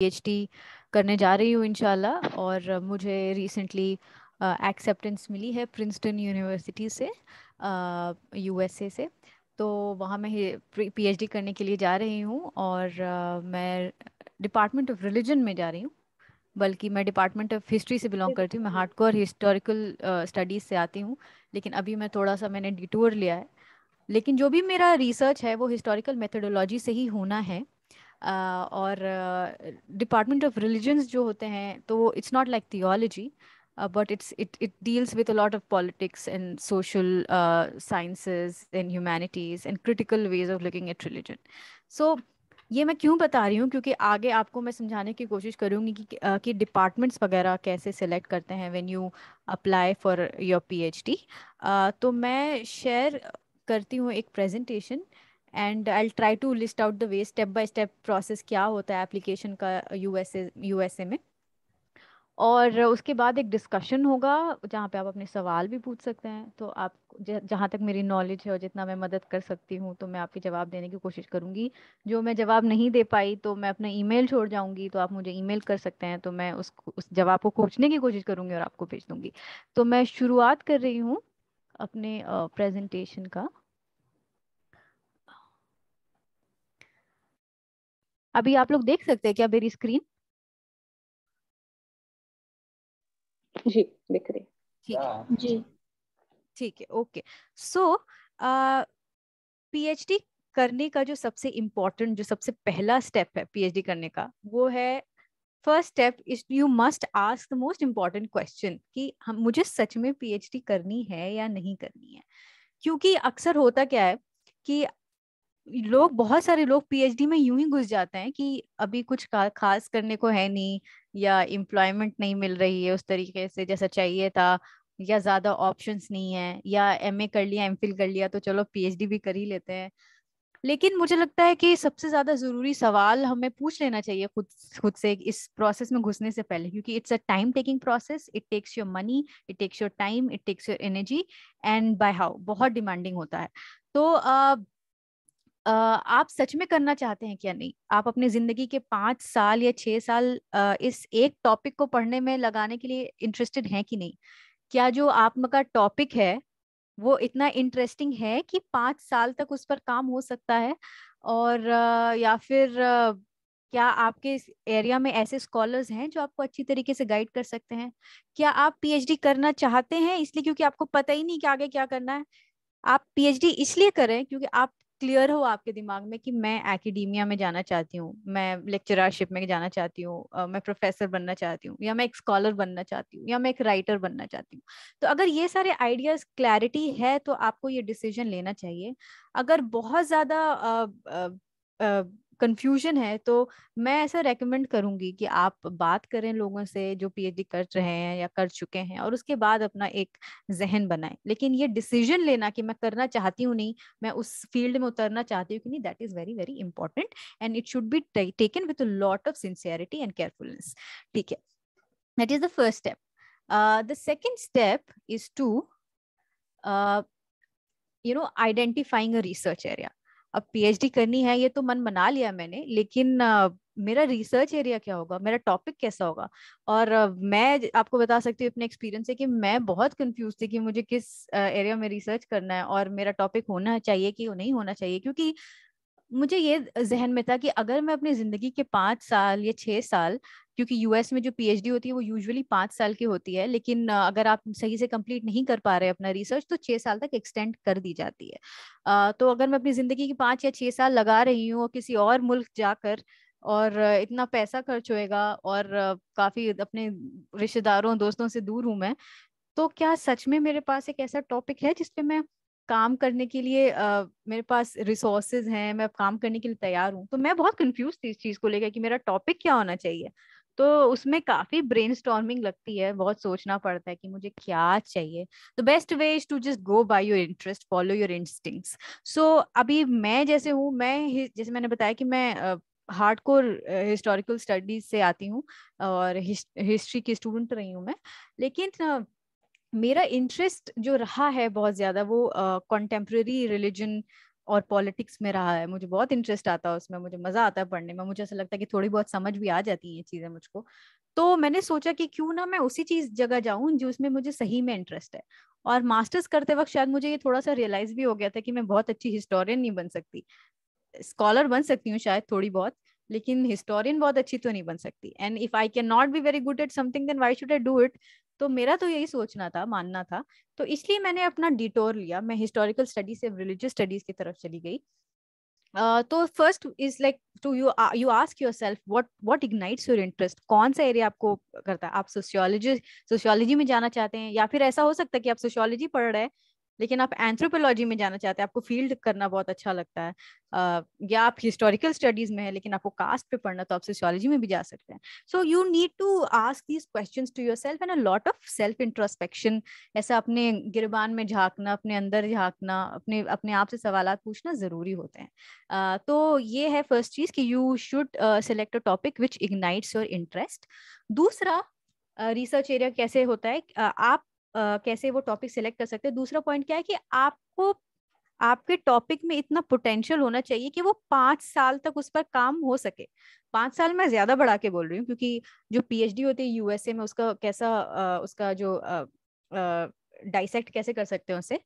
PhD करने जा रही हूँ इनशाला और मुझे रिसेंटली एक्सेप्टेंस मिली है प्रिंसटन यूनिवर्सिटी से यूएसए से तो वहाँ मैं पीएचडी करने के लिए जा रही हूँ और uh, मैं डिपार्टमेंट ऑफ रिलीजन में जा रही हूँ बल्कि मैं डिपार्टमेंट ऑफ हिस्ट्री से बिलोंग करती हूँ मैं हार्ड कोर हिस्टोरिकल स्टडीज़ से आती हूँ लेकिन अभी मैं थोड़ा सा मैंने डिटूर लिया है लेकिन जो भी मेरा रिसर्च है वो हिस्टोरिकल मेथडोलॉजी से ही होना है और डिपार्टमेंट ऑफ रिलीजन्स जो होते हैं तो it's not like theology but it's it it deals with a lot of politics and social sciences and humanities and critical ways of looking at religion so ये मैं क्यों बता रही हूँ क्योंकि आगे आपको मैं समझाने की कोशिश करूँगी कि कि डिपार्टमेंट्स वगैरह कैसे सिलेक्ट करते हैं when you apply for your PhD तो मैं शेयर करती हूँ एक presentation uh, and I'll try to list out the way step by step process क्या होता है एप्लीकेशन का यूएसए यूएसए में और उसके बाद एक डिस्कशन होगा जहाँ पे आप अपने सवाल भी पूछ सकते हैं तो आप जहाँ तक मेरी नॉलेज है और जितना मैं मदद कर सकती हूँ तो मैं आपके जवाब देने की कोशिश करूँगी जो मैं जवाब नहीं दे पाई तो मैं अपना ईमेल छोड़ जाऊँगी तो आप मुझे ईमेल कर सकते हैं तो मैं उस उस जवाब को खोजने की कोशिश करूँगी और आपको भेज दूँगी तो मैं शुरुआत कर रही हूँ अपने प्रेजेंटेशन का अभी आप लोग देख सकते हैं क्या मेरी स्क्रीन जी दिख रही ठीक है हाँ। जी ठीक है ओके सो पीएचडी करने का जो सबसे इम्पोर्टेंट जो सबसे पहला स्टेप है पीएचडी करने का वो है first step is you must ask the most important question कि हम मुझे सच में पीएचडी करनी है या नहीं करनी है क्योंकि अक्सर होता क्या है कि लोग बहुत सारे लोग पीएचडी में यूं ही घुस जाते हैं कि अभी कुछ खास करने को है नहीं या एम्प्लॉयमेंट नहीं मिल रही है उस तरीके से जैसा चाहिए था या ज्यादा ऑप्शंस नहीं है या एमए कर लिया एम कर लिया तो चलो पीएचडी भी कर ही लेते हैं लेकिन मुझे लगता है कि सबसे ज्यादा जरूरी सवाल हमें पूछ लेना चाहिए खुद खुद से इस प्रोसेस में घुसने से पहले क्योंकि it's a time taking process it takes your money it takes your time it takes your energy and by how बहुत डिमांडिंग होता है तो uh, आप सच में करना चाहते हैं क्या नहीं आप अपनी जिंदगी के पाँच साल या छह साल इस एक टॉपिक को पढ़ने में लगाने के लिए इंटरेस्टेड हैं कि नहीं क्या जो आप का टॉपिक है वो इतना इंटरेस्टिंग है कि पाँच साल तक उस पर काम हो सकता है और या फिर क्या आपके इस एरिया में ऐसे स्कॉलर्स हैं जो आपको अच्छी तरीके से गाइड कर सकते हैं क्या आप पीएचडी करना चाहते हैं इसलिए क्योंकि आपको पता ही नहीं कि आगे क्या करना है आप पीएचडी इसलिए करें क्योंकि आप क्लियर हो आपके दिमाग में कि मैं एकेडमिया में जाना चाहती हूँ मैं लेक्चरारशिप में जाना चाहती हूँ मैं प्रोफेसर बनना चाहती हूँ या मैं एक स्कॉलर बनना चाहती हूँ या मैं एक राइटर बनना चाहती हूँ तो अगर ये सारे आइडियाज क्लैरिटी है तो आपको ये डिसीजन लेना चाहिए अगर बहुत ज़्यादा कंफ्यूजन है तो मैं ऐसा रेकमेंड करूंगी कि आप बात करें लोगों से जो पीएचडी कर रहे हैं या कर चुके हैं और उसके बाद अपना एक जहन बनाए लेकिन ये डिसीजन लेना कि मैं करना चाहती हूँ नहीं मैं उस फील्ड में उतरना चाहती हूँ कि नहीं that is very very important and it should be taken with lot of sincerity and carefulness ठीक है that is the first step the second step is to you know identifying a research area अब PhD करनी है ये तो मन मना लिया मैंने लेकिन मेरा रिसर्च एरिया क्या होगा मेरा टॉपिक कैसा होगा और मैं आपको बता सकती हूँ अपने एक्सपीरियंस से कि मैं बहुत कंफ्यूज थी कि मुझे किस एरिया में रिसर्च करना है और मेरा टॉपिक होना चाहिए कि नहीं होना चाहिए क्योंकि मुझे ये जहन में था कि अगर मैं अपनी जिंदगी के पाँच साल या छः साल क्योंकि यूएस में जो पीएचडी होती है वो यूजुअली पाँच साल की होती है लेकिन अगर आप सही से कंप्लीट नहीं कर पा रहे अपना रिसर्च तो छः साल तक एक्सटेंड कर दी जाती है तो अगर मैं अपनी ज़िंदगी की पाँच या छः साल लगा रही हूँ किसी और मुल्क जाकर और इतना पैसा खर्च होएगा और काफ़ी अपने रिश्तेदारों दोस्तों से दूर हूँ मैं तो क्या सच में मेरे पास एक ऐसा टॉपिक है जिसपे मैं काम करने के लिए आ, मेरे पास रिसोर्सेज हैं मैं काम करने के लिए तैयार हूँ तो मैं बहुत कंफ्यूज थी इस चीज़ को लेकर कि मेरा टॉपिक क्या होना चाहिए तो उसमें काफी ब्रेन लगती है बहुत सोचना पड़ता है कि मुझे क्या चाहिए the best way is to just go by your interest follow your instinct so अभी मैं जैसे हूँ मैं जैसे मैंने बताया कि मैं हार्ड कोर हिस्टोरिकल स्टडीज से आती हूँ और हिस्ट्री की स्टूडेंट रही हूँ मैं लेकिन uh, मेरा इंटरेस्ट जो रहा है बहुत ज़्यादा वो कॉन्टेम्प्रेरी रिलीजन और पॉलिटिक्स में रहा है मुझे बहुत इंटरेस्ट आता है उसमें मुझे मजा आता है पढ़ने में मुझे ऐसा लगता है कि थोड़ी बहुत समझ भी आ जाती है ये चीजें मुझको तो मैंने सोचा कि क्यों ना मैं उसी चीज जगह जाऊं उसमें मुझे सही में इंटरेस्ट है और मास्टर्स करते वक्त शायद मुझे ये थोड़ा सा रियलाइज भी हो गया था कि मैं बहुत अच्छी हिस्टोरियन नहीं बन सकती स्कॉलर बन सकती हूँ शायद थोड़ी बहुत लेकिन हिस्टोरियन बहुत अच्छी तो नहीं बन सकती and if I can not be very good at something then why should I do it तो मेरा तो यही सोचना था मानना था तो इसलिए मैंने अपना डिटोर लिया मैं हिस्टोरिकल स्टडीज से रिलीजियस स्टडीज की तरफ चली गई तो first is like to you you ask yourself what what ignites your interest कौन सा एरिया आपको करता है आप सोशियोलॉजी सोशियोलॉजी में जाना चाहते हैं या फिर ऐसा हो सकता है कि आप सोशियोलॉजी पढ़ रहे हैं लेकिन आप एंथ्रोपोलॉजी में जाना चाहते हैं आपको फील्ड करना बहुत अच्छा लगता है uh, या आप हिस्टोरिकल स्टडीज में है लेकिन आपको कास्ट पे पढ़ना तो आप सोशियोलॉजी में भी जा सकते हैं so you need to ask these question to yourself and a lot of self introspection ऐसा अपने गिरबान में झांकना अपने अंदर झांकना अपने अपने आप से सवाल पूछना जरूरी होते हैं uh, तो ये है फर्स्ट चीज कि you should select a topic which ignites your interest दूसरा रिसर्च एरिया कैसे होता है uh, आप कैसे वो टॉपिक सिलेक्ट कर सकते हैं दूसरा पॉइंट क्या है कि आपको आपके टॉपिक में इतना पोटेंशियल होना चाहिए कि वो पांच साल तक उस पर काम हो सके पांच साल मैं ज्यादा बढ़ा के बोल रही हूँ क्योंकि जो पीएचडी होती है यूएसए में उसका कैसा आ, उसका जो डाइसेक्ट कैसे कर सकते हैं उसे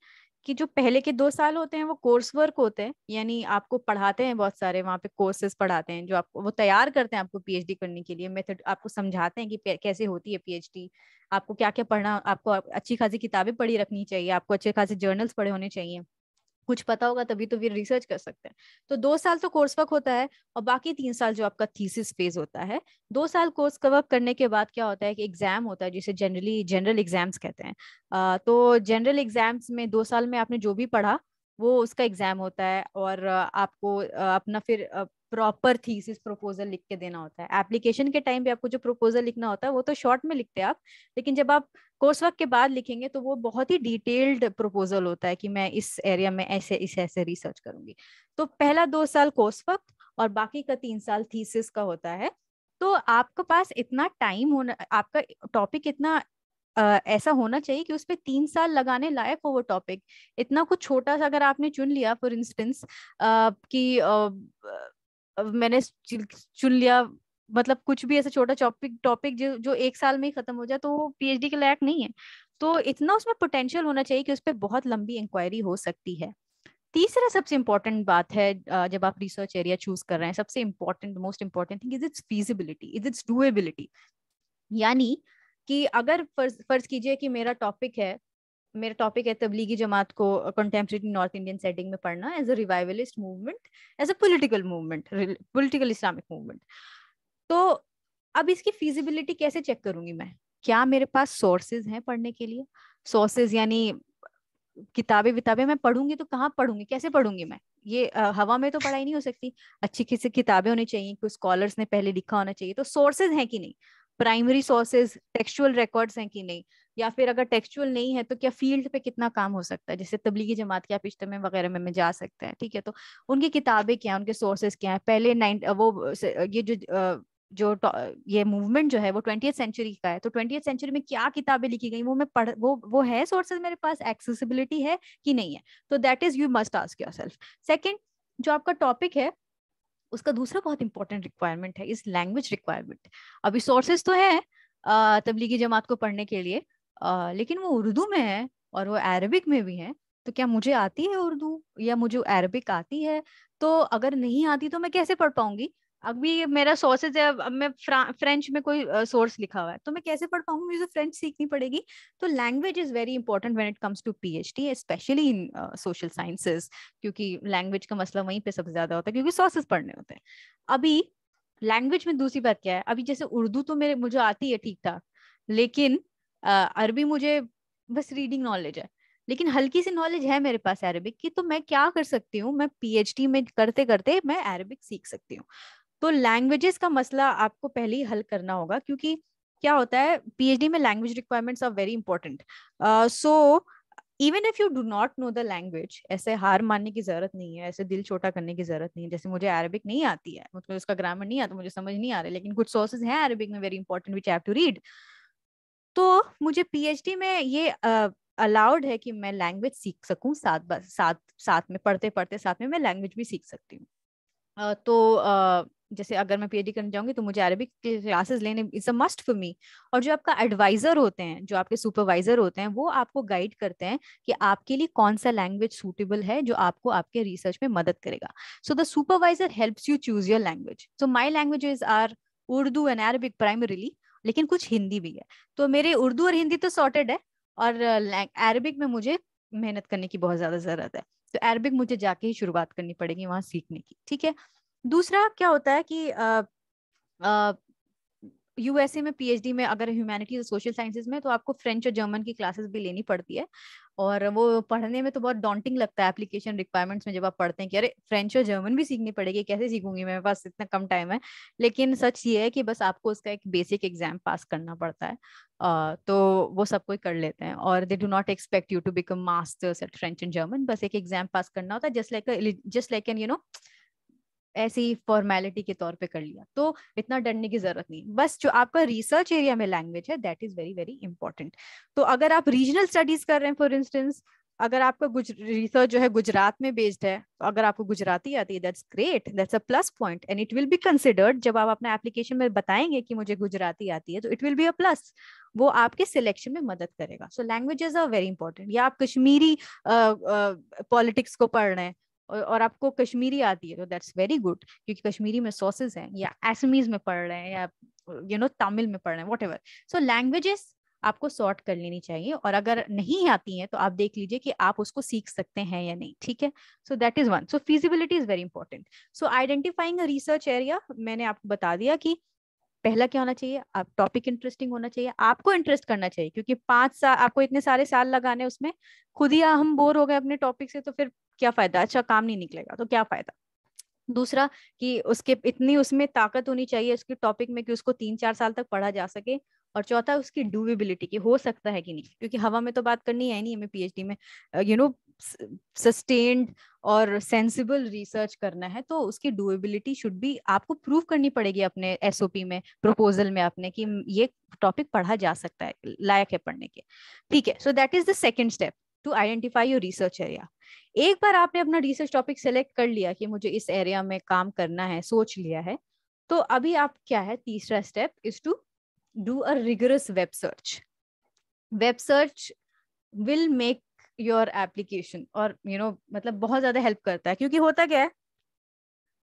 कि जो पहले के दो साल होते हैं वो कोर्स वर्क होते हैं यानी आपको पढ़ाते हैं बहुत सारे वहाँ पे कोर्सेज पढ़ाते हैं जो आपको वो तैयार करते हैं आपको पीएचडी करने के लिए मेथड आपको समझाते हैं कि कैसे होती है पीएचडी आपको क्या क्या पढ़ना आपको अच्छी खासी किताबें पढ़ी रखनी चाहिए आपको अच्छे खासे जर्नल्स पढ़े होने चाहिए कुछ पता होगा तभी तो फिर रिसर्च कर सकते हैं तो दो साल तो कोर्स वर्क होता है और बाकी तीन साल जो आपका थीसिस फेज होता है दो साल कोर्स कवर करने के बाद क्या होता है कि एग्जाम होता है जिसे जनरली जनरल एग्जाम्स कहते हैं आ, तो जनरल एग्जाम्स में दो साल में आपने जो भी पढ़ा वो उसका एग्जाम होता है और आपको अपना फिर प्रॉपर थीसिस प्रपोजल लिख के देना होता है एप्लीकेशन के टाइम पे आपको जो प्रपोजल लिखना होता है वो तो शॉर्ट में लिखते हैं आप लेकिन जब आप कोर्स वर्क के बाद लिखेंगे तो वो बहुत ही डिटेल्ड प्रपोजल होता है कि मैं इस एरिया में ऐसे इस ऐसे रिसर्च करूंगी तो पहला दो साल कोर्स वर्क और बाकी का तीन साल थीसिस का होता है तो आपके पास इतना टाइम होना आपका टॉपिक इतना आ, ऐसा होना चाहिए कि उस पर तीन साल लगाने लायक हो वो टॉपिक इतना कुछ छोटा सा अगर आपने चुन लिया फॉर इंस्टेंस की कि मैंने चुन लिया मतलब कुछ भी ऐसा छोटा टॉपिक टॉपिक जो जो एक साल में ही खत्म हो जाए तो वो पीएचडी के लायक नहीं है तो इतना उसमें पोटेंशियल होना चाहिए कि उस पर बहुत लंबी इंक्वायरी हो सकती है तीसरा सबसे इम्पोर्टेंट बात है जब आप रिसर्च एरिया चूज कर रहे हैं सबसे important most important thing is it's feasibility is it's doability यानी कि अगर फर्ज फर्ज कीजिए कि मेरा टॉपिक है मेरा टॉपिक है तबलीगी जमात को कंटेम्प्रेरी नॉर्थ इंडियन सेटिंग में पढ़ना as a revivalist movement as a political movement political Islamic movement तो अब इसकी फिजिबिलिटी कैसे चेक करूंगी मैं क्या मेरे पास सोर्सेज हैं पढ़ने के लिए सोर्सेज यानी किताबें विताबें मैं पढ़ूंगी तो कहाँ पढ़ूंगी कैसे पढ़ूंगी मैं ये हवा में तो पढ़ाई नहीं हो सकती अच्छी किसी किताबें होनी चाहिए कुछ स्कॉलर्स ने पहले लिखा होना चाहिए तो सोर्सेज हैं कि नहीं प्राइमरी सोर्सेज टेक्सुअल रिकॉर्ड्स हैं कि नहीं या फिर अगर टेक्सचुअल नहीं है तो क्या फील्ड पे कितना काम हो सकता है जैसे तबलीगी जमात के आप इज्तम वगैरह में, में जा सकते हैं ठीक है तो उनकी किताबें क्या उनके सोर्सेज क्या है पहले नाइन वो ये जो जो ये मूवमेंट जो है वो ट्वेंटी सेंचुरी का है तो ट्वेंटी सेंचुरी में क्या किताबें लिखी गई वो मैं पढ़ वो वो है सोर्सेज मेरे पास एक्सेसिबिलिटी है कि नहीं है तो that is you must ask yourself second जो आपका टॉपिक है उसका दूसरा बहुत इंपॉर्टेंट रिक्वायरमेंट है इस लैंग्वेज रिक्वायरमेंट अभी सोर्सेज तो है तबलीगी जमात को पढ़ने के लिए लेकिन वो उर्दू में है और वो अरबिक में भी है तो क्या मुझे आती है उर्दू या मुझे अरबिक आती है तो अगर नहीं आती तो मैं कैसे पढ़ पाऊंगी अभी मेरा सोर्सेज है अब मैं फ्रेंच में कोई सोर्स लिखा हुआ है तो मैं कैसे पढ़ पाऊंगी मुझे फ्रेंच सीखनी पड़ेगी तो language is very important when it comes to PhD specially in social sciences क्योंकि लैंग्वेज का मसला वहीं पे सबसे ज्यादा होता है क्योंकि सोर्सेज पढ़ने होते हैं अभी लैंग्वेज में दूसरी बात क्या है अभी जैसे उर्दू तो मेरे मुझे आती है ठीक ठाक लेकिन अरबी मुझे बस रीडिंग नॉलेज है लेकिन हल्की सी नॉलेज है मेरे पास अरबिक की तो मैं क्या कर सकती हूँ मैं पीएचडी में करते करते मैं अरबिक सीख सकती हूँ तो लैंग्वेजेस का मसला आपको पहले ही हल करना होगा क्योंकि क्या होता है पीएचडी में language requirements are very important so even if you do not know the language ऐसे हार मानने की जरूरत नहीं है ऐसे दिल छोटा करने की जरूरत नहीं है जैसे मुझे अरबिक नहीं आती है मुझे मतलब उसका ग्रामर नहीं आता मुझे समझ नहीं आ रहा लेकिन कुछ सोर्सेज हैं अरबिक में very important which have to read तो मुझे पीएचडी में ये अलाउड है कि मैं लैंग्वेज सीख सकूं साथ साथ साथ में पढ़ते पढ़ते साथ में मैं लैंग्वेज भी सीख सकती हूँ तो जैसे अगर मैं पीएचडी करने जाऊंगी तो मुझे अरबिक क्लासेस लेने is a must for me और जो आपका एडवाइजर होते हैं जो आपके सुपरवाइजर होते हैं वो आपको गाइड करते हैं कि आपके लिए कौन सा लैंग्वेज सूटेबल है जो आपको आपके रिसर्च में मदद करेगा so the supervisor helps you choose your language so my languages are Urdu and Arabic primarily लेकिन कुछ हिंदी भी है तो मेरे उर्दू और हिंदी तो सॉर्टेड है और अरबिक में मुझे मेहनत करने की बहुत ज्यादा जरूरत है तो अरबिक मुझे जाके ही शुरुआत करनी पड़ेगी वहां सीखने की ठीक है दूसरा क्या होता है कि आ, आ, यूएसए में पीएचडी में अगर ह्यूमैनिटीज और सोशल साइंसेज में तो आपको फ्रेंच और जर्मन की क्लासेस भी लेनी पड़ती है और वो पढ़ने में तो बहुत डॉन्टिंग लगता है एप्लीकेशन रिक्वायरमेंट्स में जब आप पढ़ते हैं कि अरे फ्रेंच और जर्मन भी सीखनी पड़ेगी कैसे सीखूंगी मेरे पास इतना कम टाइम है लेकिन सच ये है कि बस आपको उसका एक बेसिक एग्जाम पास करना पड़ता है तो वो सब कोई कर लेते हैं और they do not expect you to become masters at French and German बस एक एग्जाम पास करना होता है just like just like an you know ऐसी फॉर्मेलिटी के तौर पे कर लिया तो इतना डरने की जरूरत नहीं बस जो आपका रिसर्च एरिया में लैंग्वेज है that is very very important तो अगर आप रीजनल स्टडीज कर रहे हैं फॉर इंस्टेंस अगर आपका रिसर्च जो है गुजरात में बेस्ड है तो अगर आपको गुजराती आती है that's great that's a plus point and it will be considered जब आप अपना एप्लीकेशन में बताएंगे कि मुझे गुजराती आती है तो it will be a plus वो आपके सिलेक्शन में मदद करेगा so languages are very important या आप कश्मीरी पॉलिटिक्स uh, uh, को पढ़ रहे हैं और आपको कश्मीरी आती है तो दैट्स वेरी गुड क्योंकि कश्मीरी में सोर्सेज हैं या एसमीज में पढ़ रहे हैं या यू नो तमिल में पढ़ रहे हैं वट सो लैंग्वेजेस आपको सॉर्ट कर लेनी चाहिए और अगर नहीं आती हैं तो आप देख लीजिए कि आप उसको सीख सकते हैं या नहीं ठीक है so that is one so feasibility is very important so identifying research area मैंने आपको बता दिया कि पहला क्या होना चाहिए आप टॉपिक इंटरेस्टिंग होना चाहिए आपको इंटरेस्ट करना चाहिए क्योंकि पांच साल आपको इतने सारे साल लगाने उसमें खुद ही हम बोर हो गए अपने टॉपिक से तो फिर क्या फायदा अच्छा काम नहीं निकलेगा तो क्या फायदा दूसरा कि उसके इतनी उसमें ताकत होनी चाहिए उसके टॉपिक में कि उसको तीन चार साल तक पढ़ा जा सके और चौथा उसकी ड्यूरेबिलिटी की हो सकता है कि नहीं क्योंकि हवा में तो बात करनी है नहीं हमें पीएचडी में यू नो सस्टेन्ड और सेंसिबल रिसर्च करना है तो उसकी डूएबिलिटी शुड भी आपको प्रूव करनी पड़ेगी अपने एसओपी में प्रपोजल में आपने कि ये टॉपिक पढ़ा जा सकता है लायक है पढ़ने के ठीक है so that is the second step to identify your research area एक बार आपने अपना रिसर्च टॉपिक सेलेक्ट कर लिया कि मुझे इस एरिया में काम करना है सोच लिया है तो अभी आप क्या है तीसरा step is to do a rigorous web search web search will make your application और यू you नो know, मतलब बहुत ज्यादा हेल्प करता है क्योंकि होता क्या है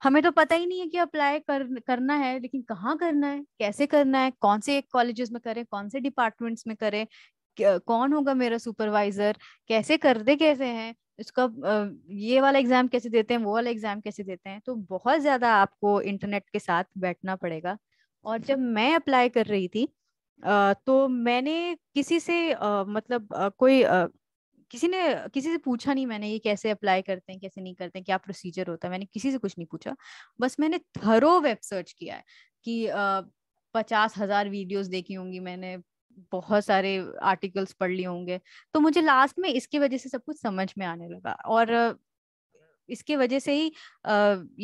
हमें तो पता ही नहीं है कि अप्लाई कर, करना है लेकिन कहाँ करना है कैसे करना है कौन से कॉलेजेस में करें कौन से डिपार्टमेंट्स में करें कौन होगा मेरा सुपरवाइजर कैसे करते कैसे हैं इसका ये वाला एग्जाम कैसे देते हैं वो वाला एग्जाम कैसे देते हैं तो बहुत ज्यादा आपको इंटरनेट के साथ बैठना पड़ेगा और जब मैं अप्लाई कर रही थी तो मैंने किसी से मतलब कोई किसी ने किसी से पूछा नहीं मैंने ये कैसे अप्लाई करते हैं कैसे नहीं करते हैं क्या प्रोसीजर होता है मैंने किसी से कुछ नहीं पूछा बस मैंने थरो वेब सर्च किया है कि पचास हजार वीडियोस देखी होंगी मैंने बहुत सारे आर्टिकल्स पढ़ लिए होंगे तो मुझे लास्ट में इसकी वजह से सब कुछ समझ में आने लगा और इसके वजह से ही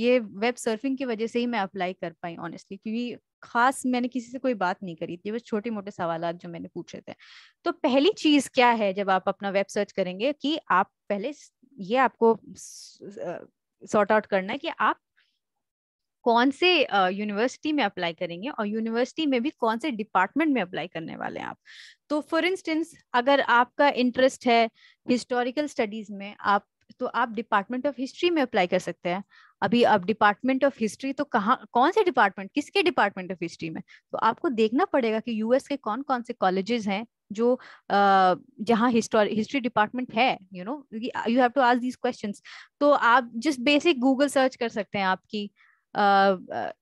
ये वेब सर्फिंग की वजह से ही मैं अप्लाई कर पाई ऑनेस्टली क्योंकि खास मैंने किसी से कोई बात नहीं करी थी बस छोटे मोटे सवाल जो मैंने पूछे थे तो पहली चीज क्या है जब आप अपना वेब सर्च करेंगे कि आप पहले ये आपको सॉर्ट आउट करना है कि आप कौन से यूनिवर्सिटी में अप्लाई करेंगे और यूनिवर्सिटी में भी कौन से डिपार्टमेंट में अप्लाई करने वाले हैं आप तो फॉर इंस्टेंस अगर आपका इंटरेस्ट है हिस्टोरिकल स्टडीज में आप तो आप डिपार्टमेंट ऑफ हिस्ट्री में अप्लाई कर सकते हैं अभी आप डिपार्टमेंट ऑफ हिस्ट्री तो कहाँ कौन से डिपार्टमेंट किसके डिपार्टमेंट ऑफ हिस्ट्री में तो आपको देखना पड़ेगा कि यूएस के कौन कौन से कॉलेजेस हैं जो जहाँ हिस्ट्री डिपार्टमेंट है you know you have to ask these questions तो आप जस्ट बेसिक गूगल सर्च कर सकते हैं आपकी Uh, uh,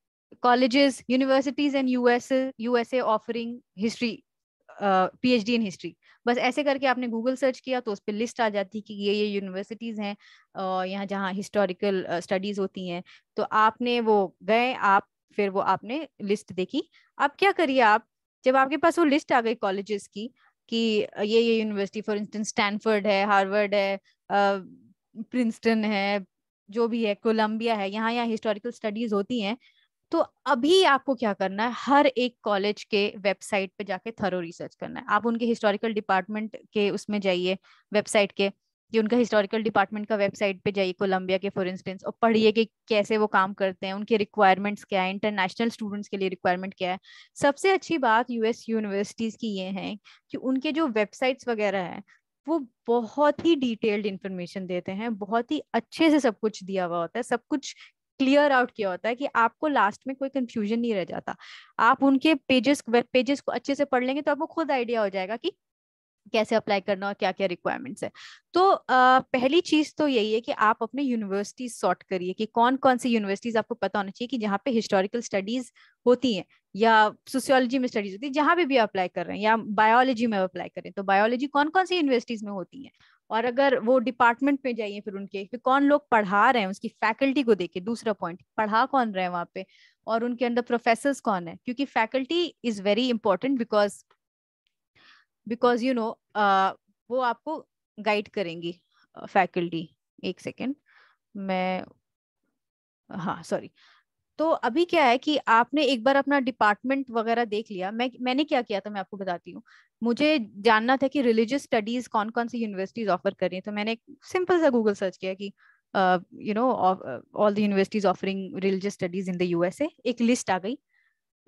colleges, universities and US USA offering history phd in history बस ऐसे करके आपने गूगल सर्च किया तो उस पर लिस्ट आ जाती है कि ये ये यूनिवर्सिटीज़ हैं यहाँ जहाँ हिस्टोरिकल स्टडीज़ uh, होती हैं तो आपने वो गए आप फिर वो आपने लिस्ट देखी अब क्या करिए आप जब आपके पास वो लिस्ट आ गई कॉलेजेस की कि ये ये यूनिवर्सिटी फॉर इंस्टेंस स्टैनफर्ड है हार्वर्ड है प्रिंसटन है जो भी है कोलंबिया है यहाँ यहाँ हिस्टोरिकल स्टडीज होती हैं तो अभी आपको क्या करना है हर एक कॉलेज के वेबसाइट पे जाके थरो रिसर्च करना है आप उनके हिस्टोरिकल डिपार्टमेंट के उसमें जाइए वेबसाइट के कि उनका हिस्टोरिकल डिपार्टमेंट का वेबसाइट पे जाइए कोलंबिया के फॉर इंस्टेंस और पढ़िए कि कैसे वो काम करते हैं उनके रिक्वायरमेंट्स क्या है इंटरनेशनल स्टूडेंट्स के लिए रिक्वायरमेंट क्या है सबसे अच्छी बात यूएस यूनिवर्सिटीज़ की ये है कि उनके जो वेबसाइट्स वगैरह हैं वो बहुत ही डिटेल्ड इंफॉर्मेशन देते हैं बहुत ही अच्छे से सब कुछ दिया हुआ होता है सब कुछ क्लियर आउट किया होता है कि आपको लास्ट में कोई कंफ्यूजन नहीं रह जाता आप उनके पेजेस वेब पेजेस को अच्छे से पढ़ लेंगे तो आपको खुद आइडिया हो जाएगा कि कैसे अप्लाई करना और क्या क्या रिक्वायरमेंट्स है तो आ, पहली चीज तो यही है कि आप अपने यूनिवर्सिटी सॉर्ट करिए कि कौन कौन सी यूनिवर्सिटीज आपको पता होना चाहिए कि जहाँ पे हिस्टोरिकल स्टडीज होती हैं या सोशियोलॉजी में स्टडीज होती है जहां भी, भी अप्लाई कर रहे हैं या बायोलॉजी में अप्लाई करें तो बायोलॉजी कौन कौन सी यूनिवर्सिटीज में होती है और अगर वो डिपार्टमेंट में जाइए फिर उनके फिर कौन लोग पढ़ा रहे हैं उसकी फैकल्टी को देखिए दूसरा पॉइंट पढ़ा कौन रहे हैं वहाँ पे और उनके अंदर प्रोफेसर कौन है क्योंकि faculty is very important because because you know वो आपको गाइड करेंगी फैकल्टी uh, एक सेकेंड मैं हाँ सॉरी तो अभी क्या है कि आपने एक बार अपना डिपार्टमेंट वगैरह देख लिया मैं मैंने क्या किया था मैं आपको बताती हूँ मुझे जानना था कि रिलीजियस स्टडीज कौन कौन सी यूनिवर्सिटीज ऑफर कर रही है तो मैंने सिंपल सा गूगल सर्च किया कि you know all the universities offering religious studies in the USA एक लिस्ट आ गई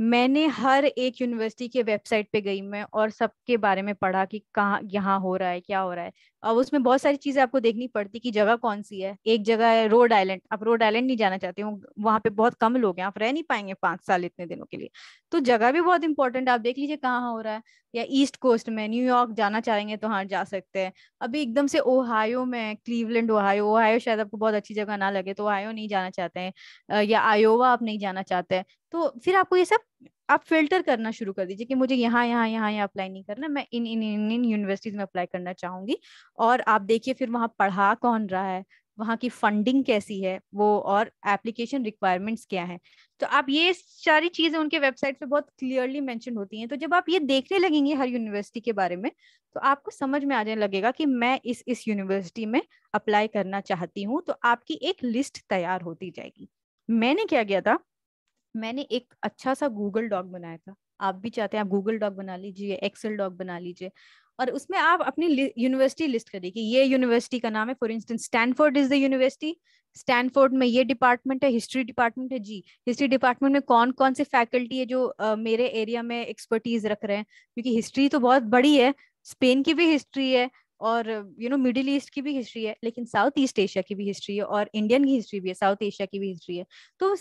मैंने हर एक यूनिवर्सिटी के वेबसाइट पे गई मैं और सबके बारे में पढ़ा कि कहाँ यहाँ हो रहा है क्या हो रहा है अब उसमें बहुत सारी चीजें आपको देखनी पड़ती कि जगह कौन सी है एक जगह है रोड आइलैंड आप रोड आइलैंड नहीं जाना चाहते हो वहां पे बहुत कम लोग हैं आप रह नहीं पाएंगे पांच साल इतने दिनों के लिए तो जगह भी बहुत इंपॉर्टेंट आप देख लीजिए कहाँ हो रहा है या ईस्ट कोस्ट में न्यूयॉर्क जाना चाहेंगे तो हाँ जा सकते हैं अभी एकदम से ओहायो में क्लीवलैंड ओहायो ओहायो शायद आपको बहुत अच्छी जगह ना लगे तो ओहायो नहीं जाना चाहते हैं या आयोवा आप नहीं जाना चाहते हैं तो फिर आपको ये सब आप फिल्टर करना शुरू कर दीजिए कि मुझे यहाँ यहाँ यहाँ यहाँ अप्लाई नहीं करना मैं इन इन इन इन यूनिवर्सिटीज में अप्लाई करना चाहूंगी और आप देखिए फिर वहाँ पढ़ा कौन रहा है वहाँ की फंडिंग कैसी है वो और एप्लीकेशन रिक्वायरमेंट्स क्या है तो आप ये सारी चीजें उनके वेबसाइट पे बहुत क्लियरली मेंशन होती हैं तो जब आप ये देखने लगेंगे हर यूनिवर्सिटी के बारे में तो आपको समझ में आ जाने लगेगा कि मैं इस इस यूनिवर्सिटी में अप्लाई करना चाहती हूँ तो आपकी एक लिस्ट तैयार होती जाएगी मैंने क्या किया था मैंने एक अच्छा सा गूगल डॉग बनाया था आप भी चाहते हैं आप गूगल डॉग बना लीजिए एक्सेल डॉग बना लीजिए और उसमें आप अपनी यूनिवर्सिटी लिस्ट करिए कि ये यूनिवर्सिटी का नाम है for instance Stanford is the university Stanford में ये डिपार्टमेंट है हिस्ट्री डिपार्टमेंट है जी हिस्ट्री डिपार्टमेंट में कौन कौन से फैकल्टी है जो uh, मेरे एरिया में एक्सपर्टीज रख रहे हैं क्योंकि हिस्ट्री तो बहुत बड़ी है स्पेन की भी हिस्ट्री है और यू नो मिडिल ईस्ट की भी हिस्ट्री है लेकिन साउथ ईस्ट एशिया की भी हिस्ट्री है और इंडियन की हिस्ट्री भी है साउथ एशिया की भी हिस्ट्री है तो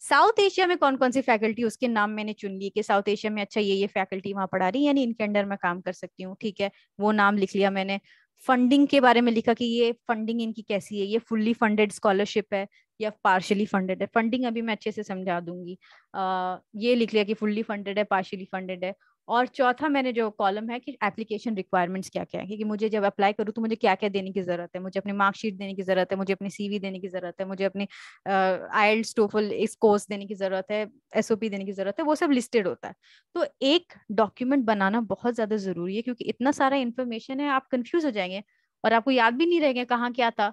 साउथ एशिया में कौन कौन सी फैकल्टी उसके नाम मैंने चुन ली कि साउथ एशिया में अच्छा ये ये फैकल्टी वहां पढ़ा रही है यानी इनके अंडर मैं काम कर सकती हूँ ठीक है वो नाम लिख लिया मैंने फंडिंग के बारे में लिखा कि ये फंडिंग इनकी कैसी है ये फुल्ली फंडेड स्कॉलरशिप है या पार्शली फंडेड है फंडिंग अभी मैं अच्छे से समझा दूंगी आ, ये लिख लिया कि फुल्ली फंडेड है पार्शली फंडेड है और चौथा मैंने जो कॉलम है कि एप्लीकेशन रिक्वायरमेंट्स क्या क्या है क्योंकि मुझे जब अप्लाई करूँ तो मुझे क्या क्या देने की जरूरत है मुझे अपनी मार्कशीट देने की जरूरत है मुझे अपनी सीवी देने की जरूरत है मुझे अपनी आयल स्टोफल इस कोर्स देने की जरूरत है एसओपी देने की जरूरत है वो सब लिस्टेड होता है तो एक डॉक्यूमेंट बनाना बहुत ज्यादा जरूरी है क्योंकि इतना सारा इन्फॉर्मेशन है आप कंफ्यूज हो जाएंगे और आपको याद भी नहीं रहेगा कहाँ क्या था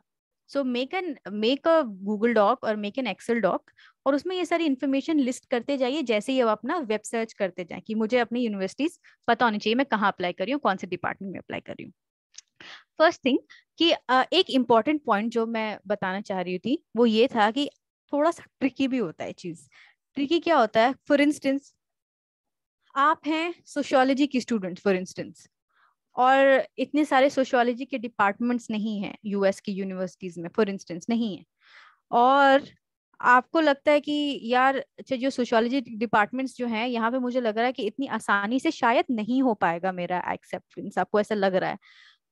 so make an make a Google doc और मेक एन एक्सेल डॉक और उसमें ये सारी इन्फॉर्मेशन लिस्ट करते जाइए जैसे ही आप अपना वेब सर्च करते जाए कि मुझे अपनी यूनिवर्सिटीज पता होनी चाहिए मैं कहाँ अप्लाई करी हूँ कौन से डिपार्टमेंट में अप्लाई करी हूँ फर्स्ट थिंग कि एक इम्पॉर्टेंट पॉइंट जो मैं बताना चाह रही थी वो ये था कि थोड़ा सा ट्रिकी भी होता है चीज ट्रिकी क्या होता है फॉर इंस्टेंस आप हैं सोशियोलॉजी की स्टूडेंट फॉर इंस्टेंस और इतने सारे सोशोलॉजी के डिपार्टमेंट्स नहीं हैं यूएस की यूनिवर्सिटीज में फॉर इंस्टेंस नहीं है और आपको लगता है कि यार अच्छा, जो सोशोलॉजी डिपार्टमेंट्स जो हैं यहाँ पे मुझे लग रहा है कि इतनी आसानी से शायद नहीं हो पाएगा मेरा एक्सेप्टेंस आपको ऐसा लग रहा है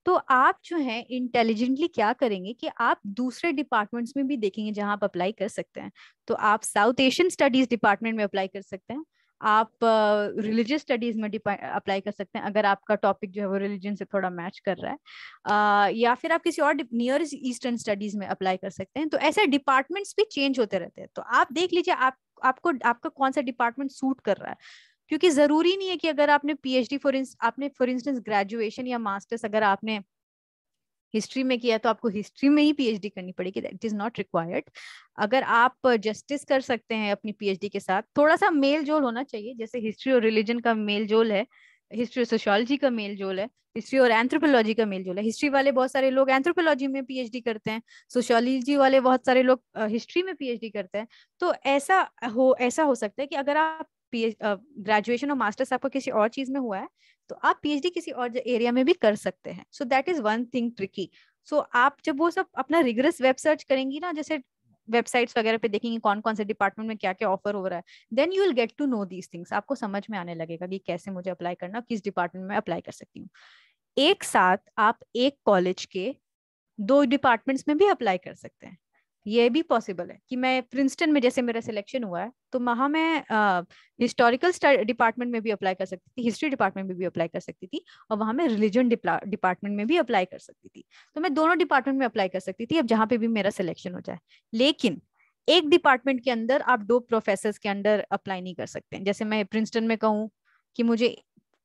तो आप जो है इंटेलिजेंटली क्या करेंगे कि आप दूसरे डिपार्टमेंट्स में भी देखेंगे जहाँ आप अप्लाई कर सकते हैं तो आप साउथ एशियन स्टडीज डिपार्टमेंट में अप्लाई कर सकते हैं आप रिलीजियस स्टडीज में अप्लाई कर सकते हैं अगर आपका टॉपिक जो है वो रिलीजन से थोड़ा मैच कर रहा है या फिर आप किसी और नियर ईस्टर्न स्टडीज में अप्लाई कर सकते हैं तो ऐसे डिपार्टमेंट्स भी चेंज होते रहते हैं तो आप देख लीजिए आप आपको आपका कौन सा डिपार्टमेंट सूट कर रहा है क्योंकि जरूरी नहीं है कि अगर आपने पीएचडी फॉर आपने फॉर इंस्टेंस ग्रेजुएशन या मास्टर्स अगर आपने हिस्ट्री में किया तो आपको हिस्ट्री में ही पीएचडी करनी पड़ेगी दैट इज नॉट रिक्वायर्ड अगर आप जस्टिस कर सकते हैं अपनी पीएचडी के साथ थोड़ा सा मेल जोल होना चाहिए जैसे हिस्ट्री और रिलीजन का मेल जोल है हिस्ट्री और सोशोलॉजी का मेल जोल है हिस्ट्री और एंथ्रोपोलॉजी का मेल जोल है हिस्ट्री वाले बहुत सारे लोग एंथ्रोपोलॉजी में पीएचडी करते हैं सोशोलॉजी वाले बहुत सारे लोग हिस्ट्री में पीएचडी करते हैं तो ऐसा हो ऐसा हो सकता है कि अगर आप ग्रेजुएशन और मास्टर्स आपका किसी और चीज में हुआ है तो आप पीएचडी किसी और एरिया में भी कर सकते हैं so that is one thing tricky so आप जब वो सब अपना रिगरस वेब सर्च करेंगी ना जैसे वेबसाइट्स वगैरह पे देखेंगे कौन कौन से डिपार्टमेंट में क्या क्या ऑफर हो रहा है then you will get to know these things आपको समझ में आने लगेगा कि कैसे मुझे अप्लाई करना किस डिपार्टमेंट में अप्लाई कर सकती हूँ एक साथ आप एक कॉलेज के दो डिपार्टमेंट्स में भी अप्लाई कर सकते हैं ये भी पॉसिबल है कि मैं प्रिंसटन में जैसे मेरा सिलेक्शन हुआ है तो वहां मैं हिस्टोरिकल डिपार्टमेंट में भी अप्लाई कर सकती थी हिस्ट्री डिपार्टमेंट में भी अप्लाई कर सकती थी और वहां मैं रिलीजन डिपार्टमेंट में भी अप्लाई कर सकती थी तो मैं दोनों डिपार्टमेंट में अप्लाई कर सकती थी अब जहाँ पे भी मेरा सिलेक्शन हो जाए लेकिन एक डिपार्टमेंट के अंदर आप दो प्रोफेसर के अंडर अप्लाई नहीं कर सकते जैसे मैं प्रिंसटन में कहूँ कि मुझे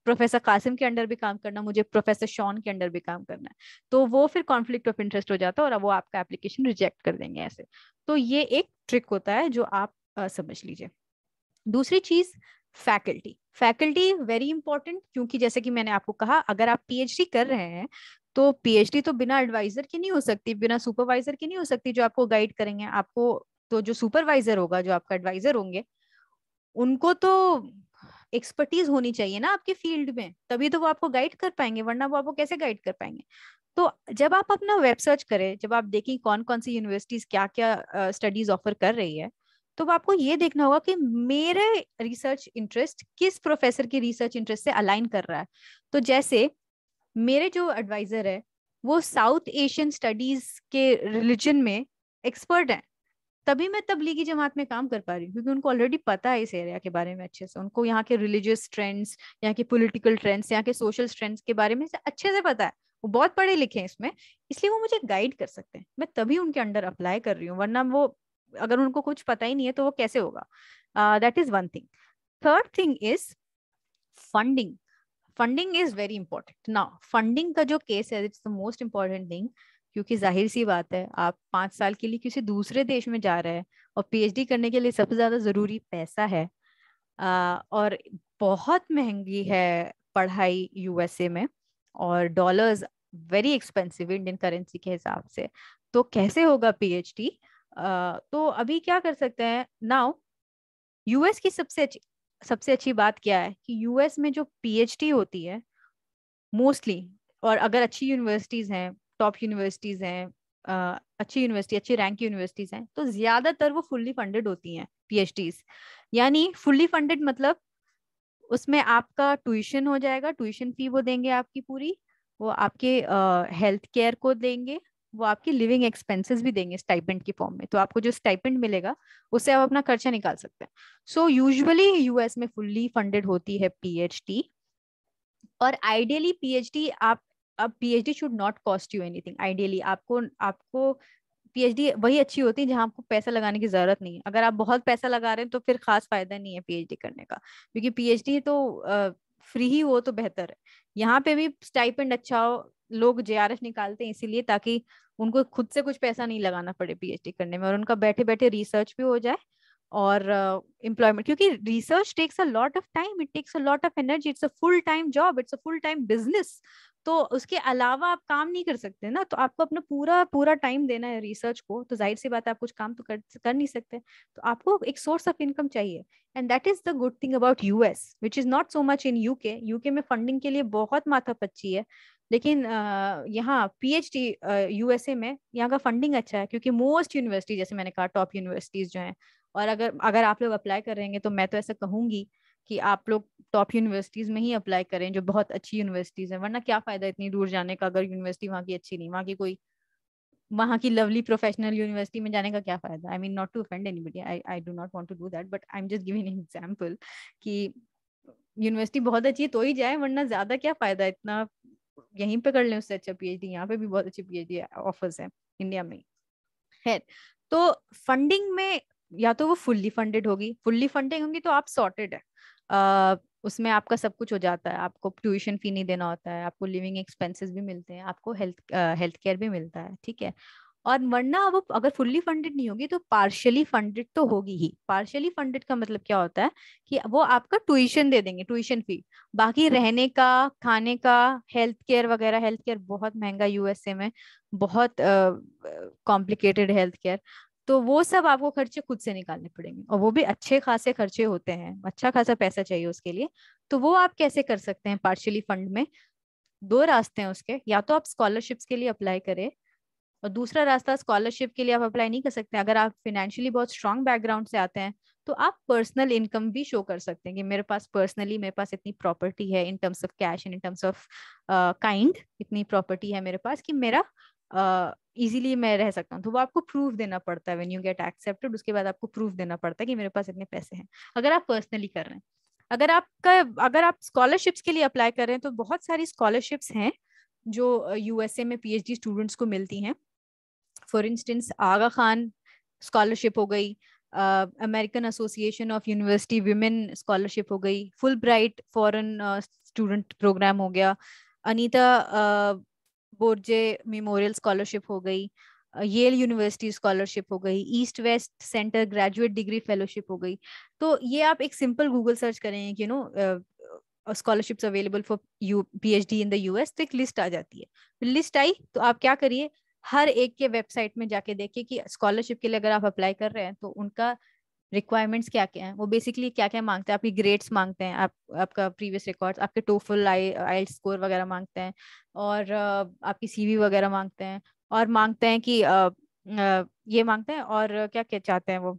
प्रोफेसर कासिम के अंडर भी काम करना मुझे प्रोफेसर शॉन के अंडर भी काम करना है तो वो फिर कॉन्फ्लिक्ट ऑफ इंटरेस्ट हो जाता है और वो आपका एप्लीकेशन रिजेक्ट कर देंगे ऐसे तो ये एक ट्रिक होता है जो आप समझ लीजिए दूसरी चीज फैकल्टी फैकल्टी वेरी इंपॉर्टेंट क्योंकि जैसे कि मैंने आपको कहा अगर आप पीएचडी कर रहे हैं तो पीएचडी तो बिना एडवाइजर की नहीं हो सकती बिना सुपरवाइजर की नहीं हो सकती जो आपको गाइड करेंगे आपको तो जो सुपरवाइजर होगा जो आपका एडवाइजर होंगे उनको तो एक्सपर्टीज होनी चाहिए ना आपके फील्ड में तभी तो वो आपको गाइड कर पाएंगे वरना वो आपको कैसे गाइड कर पाएंगे तो जब आप अपना वेब सर्च करें जब आप देखें कौन कौन सी यूनिवर्सिटीज क्या क्या स्टडीज ऑफर कर रही है तो आपको ये देखना होगा कि मेरे रिसर्च इंटरेस्ट किस प्रोफेसर के रिसर्च इंटरेस्ट से अलाइन कर रहा है तो जैसे मेरे जो एडवाइजर है वो साउथ एशियन स्टडीज के रिलीजन में एक्सपर्ट हैं तभी मैं तबलीगी जमात में काम कर पा रही हूँ क्योंकि उनको ऑलरेडी पता है इस एरिया के बारे में अच्छे से उनको यहाँ के रिलीजियस ट्रेंड्स यहाँ के पॉलिटिकल ट्रेंड्स यहाँ के सोशल ट्रेंड्स के बारे में अच्छे से पता है वो बहुत पढ़े लिखे हैं इसमें इसलिए वो मुझे गाइड कर सकते हैं मैं तभी उनके अंडर अप्लाई कर रही हूँ वरना वो अगर उनको कुछ पता ही नहीं है तो वो कैसे होगा that is one thing third thing is funding funding is very important ना फंडिंग का जो केस है it's the most important thing क्योंकि जाहिर सी बात है आप पांच साल के लिए किसी दूसरे देश में जा रहे हैं और पीएचडी करने के लिए सबसे ज्यादा जरूरी पैसा है आ, uh, और बहुत महंगी है पढ़ाई यूएसए में और dollars very expensive Indian currency के हिसाब से तो कैसे होगा पीएचडी तो अभी क्या कर सकते हैं नाउ यूएस की सबसे अच्छी सबसे अच्छी बात क्या है कि यूएस में जो पीएचडी होती है मोस्टली और अगर अच्छी यूनिवर्सिटीज हैं टॉप यूनिवर्सिटीज हैं अच्छी यूनिवर्सिटी अच्छी रैंक की यूनिवर्सिटीज हैं तो ज्यादातर वो फुल्ली फंडेड होती हैं पीएचडीज यानी फुल्ली फंडेड मतलब उसमें आपका ट्यूशन हो जाएगा ट्यूशन फी वो देंगे आपकी पूरी वो आपके हेल्थ केयर को देंगे वो आपकी लिविंग एक्सपेंसेस भी देंगे स्टाइपेंड की फॉर्म में तो आपको जो स्टाइपेंड मिलेगा उससे आप अपना खर्चा निकाल सकते हैं सो यूजुअली यूएस में फुल्ली फंडेड होती है पीएचडी और आइडियली पीएचडी आप अब PhD should not cost you anything ideally आपको आपको पीएचडी वही अच्छी होती है जहाँ आपको पैसा लगाने की जरूरत नहीं है अगर आप बहुत पैसा लगा रहे हैं तो फिर खास फायदा नहीं है पीएचडी करने का क्योंकि पीएचडी तो फ्री ही हो तो बेहतर है यहाँ पे भी स्टाइपेंड अच्छा हो लोग जे निकालते हैं इसीलिए ताकि उनको खुद से कुछ पैसा नहीं लगाना पड़े पीएचडी करने में और उनका बैठे बैठे रिसर्च भी हो जाए और एम्प्लॉयमेंट uh, क्योंकि research takes a lot of time it takes a lot of energy it's a full time job it's a full time business तो उसके अलावा आप काम नहीं कर सकते ना तो आपको अपना पूरा पूरा टाइम देना है रिसर्च को तो जाहिर सी बात है आप कुछ काम तो कर कर नहीं सकते तो आपको एक सोर्स ऑफ इनकम चाहिए and that is the good thing about US which is not so much in UK UK में फंडिंग के लिए बहुत पच्ची है लेकिन यहाँ पीएचडी यूएसए में यहाँ का फंडिंग अच्छा है क्योंकि मोस्ट यूनिवर्सिटी जैसे मैंने कहा टॉप यूनिवर्सिटीज जो हैं और अगर अगर आप लोग अप्लाई करेंगे तो मैं तो ऐसा कहूंगी कि आप लोग टॉप यूनिवर्सिटीज में ही अप्लाई करें जो बहुत अच्छी यूनिवर्सिटीज हैं वरना क्या फायदा इतनी दूर जाने का अगर यूनिवर्सिटी वहाँ की अच्छी नहीं वहाँ की कोई वहाँ की लवली प्रोफेशनल यूनिवर्सिटी में जाने का क्या फायदा I mean not to anybody I I do not want to do that but I am just giving an example कि यूनिवर्सिटी बहुत अच्छी है तो ही जाए वरना ज्यादा क्या फायदा इतना यहीं पे कर लें उससे अच्छा पीएचडी यहाँ पे भी बहुत अच्छी पीएचडी ऑफर्स है इंडिया में खैर तो फंडिंग में या तो वो फुल्ली फंडेड होगी फुल्ली फंडिंग होगी तो आप सॉर्टेड है uh, उसमें आपका सब कुछ हो जाता है आपको ट्यूशन फी नहीं देना होता है आपको लिविंग एक्सपेंसेस भी मिलते हैं आपको हेल्थ हेल्थ केयर भी मिलता है ठीक है और वरना वो अगर फुल्ली फंडेड नहीं होगी तो पार्शियली फंडेड तो होगी ही पार्शियली फंडेड का मतलब क्या होता है कि वो आपका ट्यूशन दे देंगे ट्यूशन फी बाकी हम्म। रहने का खाने का हेल्थ केयर वगैरह हेल्थ केयर बहुत महंगा यूएसए में बहुत कॉम्प्लिकेटेड हेल्थ केयर तो वो सब आपको खर्चे खुद से निकालने पड़ेंगे और वो भी अच्छे खासे खर्चे होते हैं अच्छा खासा पैसा चाहिए उसके लिए तो वो आप कैसे कर सकते हैं पार्शियली फंड में दो रास्ते हैं उसके या तो आप स्कॉलरशिप्स के लिए अप्लाई करें और दूसरा रास्ता स्कॉलरशिप के लिए आप अप्लाई नहीं कर सकते अगर आप फिनेंशियली बहुत स्ट्रांग बैकग्राउंड से आते हैं तो आप पर्सनल इनकम भी शो कर सकते हैं कि मेरे पास पर्सनली मेरे पास इतनी प्रॉपर्टी है in terms of cash and in terms of kind इतनी प्रॉपर्टी है मेरे पास कि मेरा इजीली uh, मैं रह सकता हूँ तो वो आपको प्रूफ देना पड़ता है व्हेन यू गेट एक्सेप्टेड उसके बाद आपको प्रूफ देना पड़ता है कि मेरे पास इतने पैसे हैं अगर आप पर्सनली कर रहे हैं अगर आपका अगर आप स्कॉलरशिप्स के लिए अप्लाई कर रहे हैं तो बहुत सारी स्कॉलरशिप्स हैं जो यूएसए uh, में पीएचडी स्टूडेंट्स को मिलती हैं for instance Aga Khan scholarship हो गई American Association of University Women scholarship हो गई Fulbright foreign student program हो गया अनीता बोर्जे मेमोरियल स्कॉलरशिप हो गई येल यूनिवर्सिटी स्कॉलरशिप हो गई East West Center graduate degree fellowship हो गई तो ये आप एक सिंपल गूगल सर्च करेंगे you know scholarships available for you D in the US तो एक लिस्ट आ जाती है लिस्ट आई तो आप क्या करिए हर एक के वेबसाइट में जाके देखिए कि स्कॉलरशिप के लिए अगर आप अप्लाई कर रहे हैं तो उनका रिक्वायरमेंट्स क्या क्या हैं वो बेसिकली क्या क्या मांगते हैं आपकी ग्रेड्स मांगते हैं आप आपका प्रीवियस रिकॉर्ड्स आपके टोफल आई आई स्कोर वगैरह मांगते हैं और आपकी सी वगैरह मांगते हैं और मांगते हैं कि ये मांगते हैं और क्या क्या चाहते हैं वो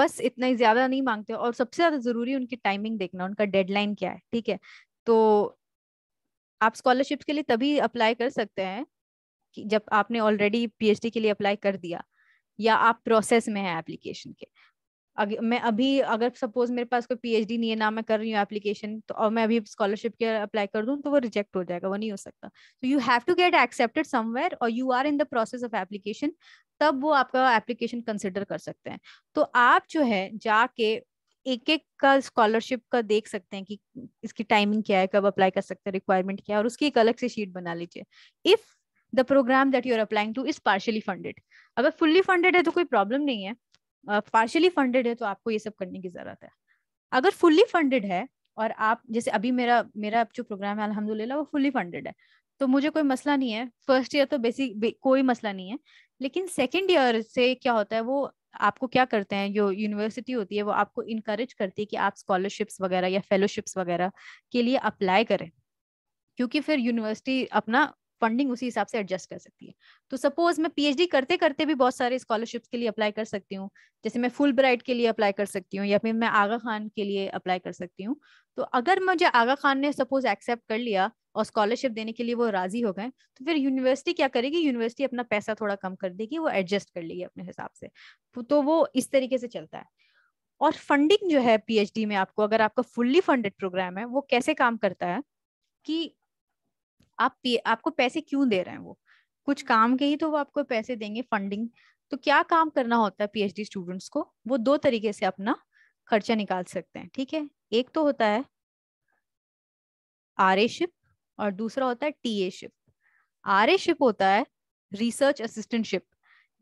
बस इतना ही ज्यादा नहीं मांगते और सबसे ज्यादा जरूरी उनकी टाइमिंग देखना उनका डेडलाइन क्या है ठीक है तो आप स्कॉलरशिप के लिए तभी अप्लाई कर सकते हैं कि जब आपने ऑलरेडी पीएचडी के लिए अप्लाई कर दिया या आप प्रोसेस में है एप्लीकेशन के अग, मैं अभी अगर सपोज मेरे पास कोई पीएचडी नहीं है ना मैं कर रही हूँ एप्लीकेशन तो और मैं अभी स्कॉलरशिप के अप्लाई कर दूँ तो वो रिजेक्ट हो जाएगा वो नहीं हो सकता तो you have to get accepted somewhere और you are in the process of application तब वो आपका एप्लीकेशन कंसिडर कर सकते हैं तो आप जो है जाके एक एक का स्कॉलरशिप का देख सकते हैं कि इसकी टाइमिंग क्या है कब अप्लाई कर सकते हैं रिक्वायरमेंट क्या है और उसकी एक अलग से शीट बना लीजिए if the program that you are applying to is partially funded अगर फुल्ली फंडेड है तो कोई प्रॉब्लम नहीं है पार्शली uh, फंडेड है तो आपको ये सब करने की जरूरत है अगर फुल्ली फंडेड है और आप जैसे अभी मेरा मेरा जो प्रोग्राम है अलहमदुल्ला वो फुल्ली फंडेड है तो मुझे कोई मसला नहीं है फर्स्ट ईयर तो बेसिक कोई मसला नहीं है लेकिन सेकेंड ईयर से क्या होता है वो आपको क्या करते हैं जो यूनिवर्सिटी होती है वो आपको इनकरेज करती है कि आप स्कॉलरशिप्स वगैरह या फेलोशिप्स वगैरह के लिए अप्लाई करें क्योंकि फिर यूनिवर्सिटी अपना फंडिंग उसी हिसाब से एडजस्ट कर सकती है तो सपोज मैं पीएचडी करते करते भी बहुत सारे स्कॉलरशिप के लिए अप्लाई कर सकती हूँ जैसे मैं फुल ब्राइट के लिए अप्लाई कर सकती हूँ या फिर मैं आगा खान के लिए अप्लाई कर सकती हूँ तो अगर मुझे आगा खान ने सपोज एक्सेप्ट कर लिया और स्कॉलरशिप देने के लिए वो राजी हो गए तो फिर यूनिवर्सिटी क्या करेगी यूनिवर्सिटी अपना पैसा थोड़ा कम कर देगी वो एडजस्ट कर लेगी अपने हिसाब से तो, तो वो इस तरीके से चलता है और फंडिंग जो है पीएचडी में आपको अगर आपका फुल्ली फंडेड प्रोग्राम है वो कैसे काम करता है कि आप आपको पैसे क्यों दे रहे हैं वो कुछ काम के ही तो वो आपको पैसे देंगे फंडिंग तो क्या काम करना होता है पीएचडी स्टूडेंट्स को वो दो तरीके से अपना खर्चा निकाल सकते हैं ठीक है एक तो होता है आर ए शिप और दूसरा होता है T A ship R A ship होता है रिसर्च असिस्टेंटशिप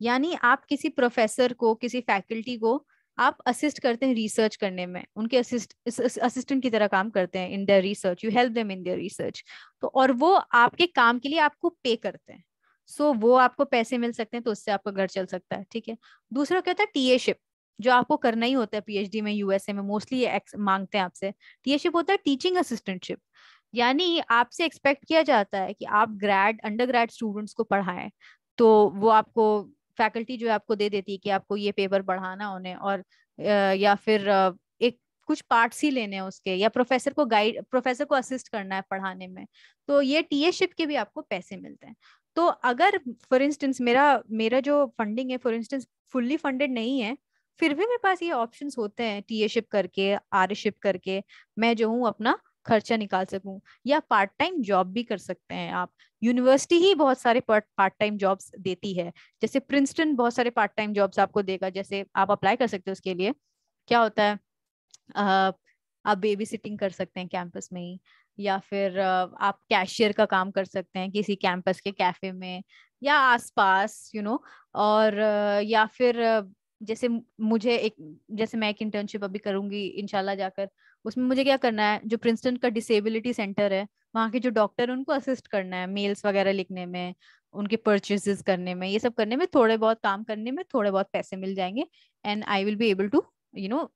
यानी आप किसी प्रोफेसर को किसी फैकल्टी को आप असिस्ट करते हैं रिसर्च करने में उनके असिस्ट असिस्टेंट की तरह काम करते हैं in their research you help them in their research तो और वो आपके काम के लिए आपको पे करते हैं सो so, वो आपको पैसे मिल सकते हैं तो उससे आपका घर चल सकता है ठीक है दूसरा क्या होता है टीएशिप जो आपको करना ही होता है पीएचडी में यूएसए में मोस्टली ये मांगते हैं आपसे टीएशिप होता है टीचिंग असिस्टेंटशिप यानी आपसे एक्सपेक्ट किया जाता है कि आप ग्रेड अंडर ग्रेड स्टूडेंट्स को पढ़ाएं तो वो आपको फैकल्टी जो है आपको दे देती है कि आपको ये पेपर बढ़ाना होने और या फिर एक कुछ पार्ट्स ही लेने हैं उसके या प्रोफेसर को गाइड प्रोफेसर को असिस्ट करना है पढ़ाने में तो ये टीएशिप के भी आपको पैसे मिलते हैं तो अगर फॉर इंस्टेंस मेरा मेरा जो फंडिंग है फॉर इंस्टेंस फुल्ली फंडेड नहीं है फिर भी मेरे पास ये ऑप्शंस होते हैं टीएशिप करके आरशिप करके मैं जो हूँ अपना खर्चा निकाल सकूं या पार्ट टाइम जॉब भी कर सकते हैं आप यूनिवर्सिटी ही बहुत सारे पार्ट टाइम जॉब्स देती है जैसे प्रिंसटन बहुत सारे पार्ट टाइम जॉब्स आपको देगा जैसे आप अप्लाई कर सकते हो उसके लिए क्या होता है आप बेबी सिटिंग कर सकते हैं कैंपस में ही या फिर आप कैशियर का काम कर सकते हैं किसी कैंपस के कैफे में या आसपास यू नो और या फिर जैसे मुझे एक जैसे मैं एक इंटर्नशिप अभी करूंगी इनशाला जाकर उसमें मुझे क्या करना है जो प्रिंसटन का डिसेबिलिटी सेंटर है वहाँ के जो डॉक्टर उनको असिस्ट करना है मेल्स वगैरह लिखने में उनके परचेजेस करने में ये सब करने में थोड़े बहुत काम करने में थोड़े बहुत पैसे मिल जाएंगे and I will be able to you know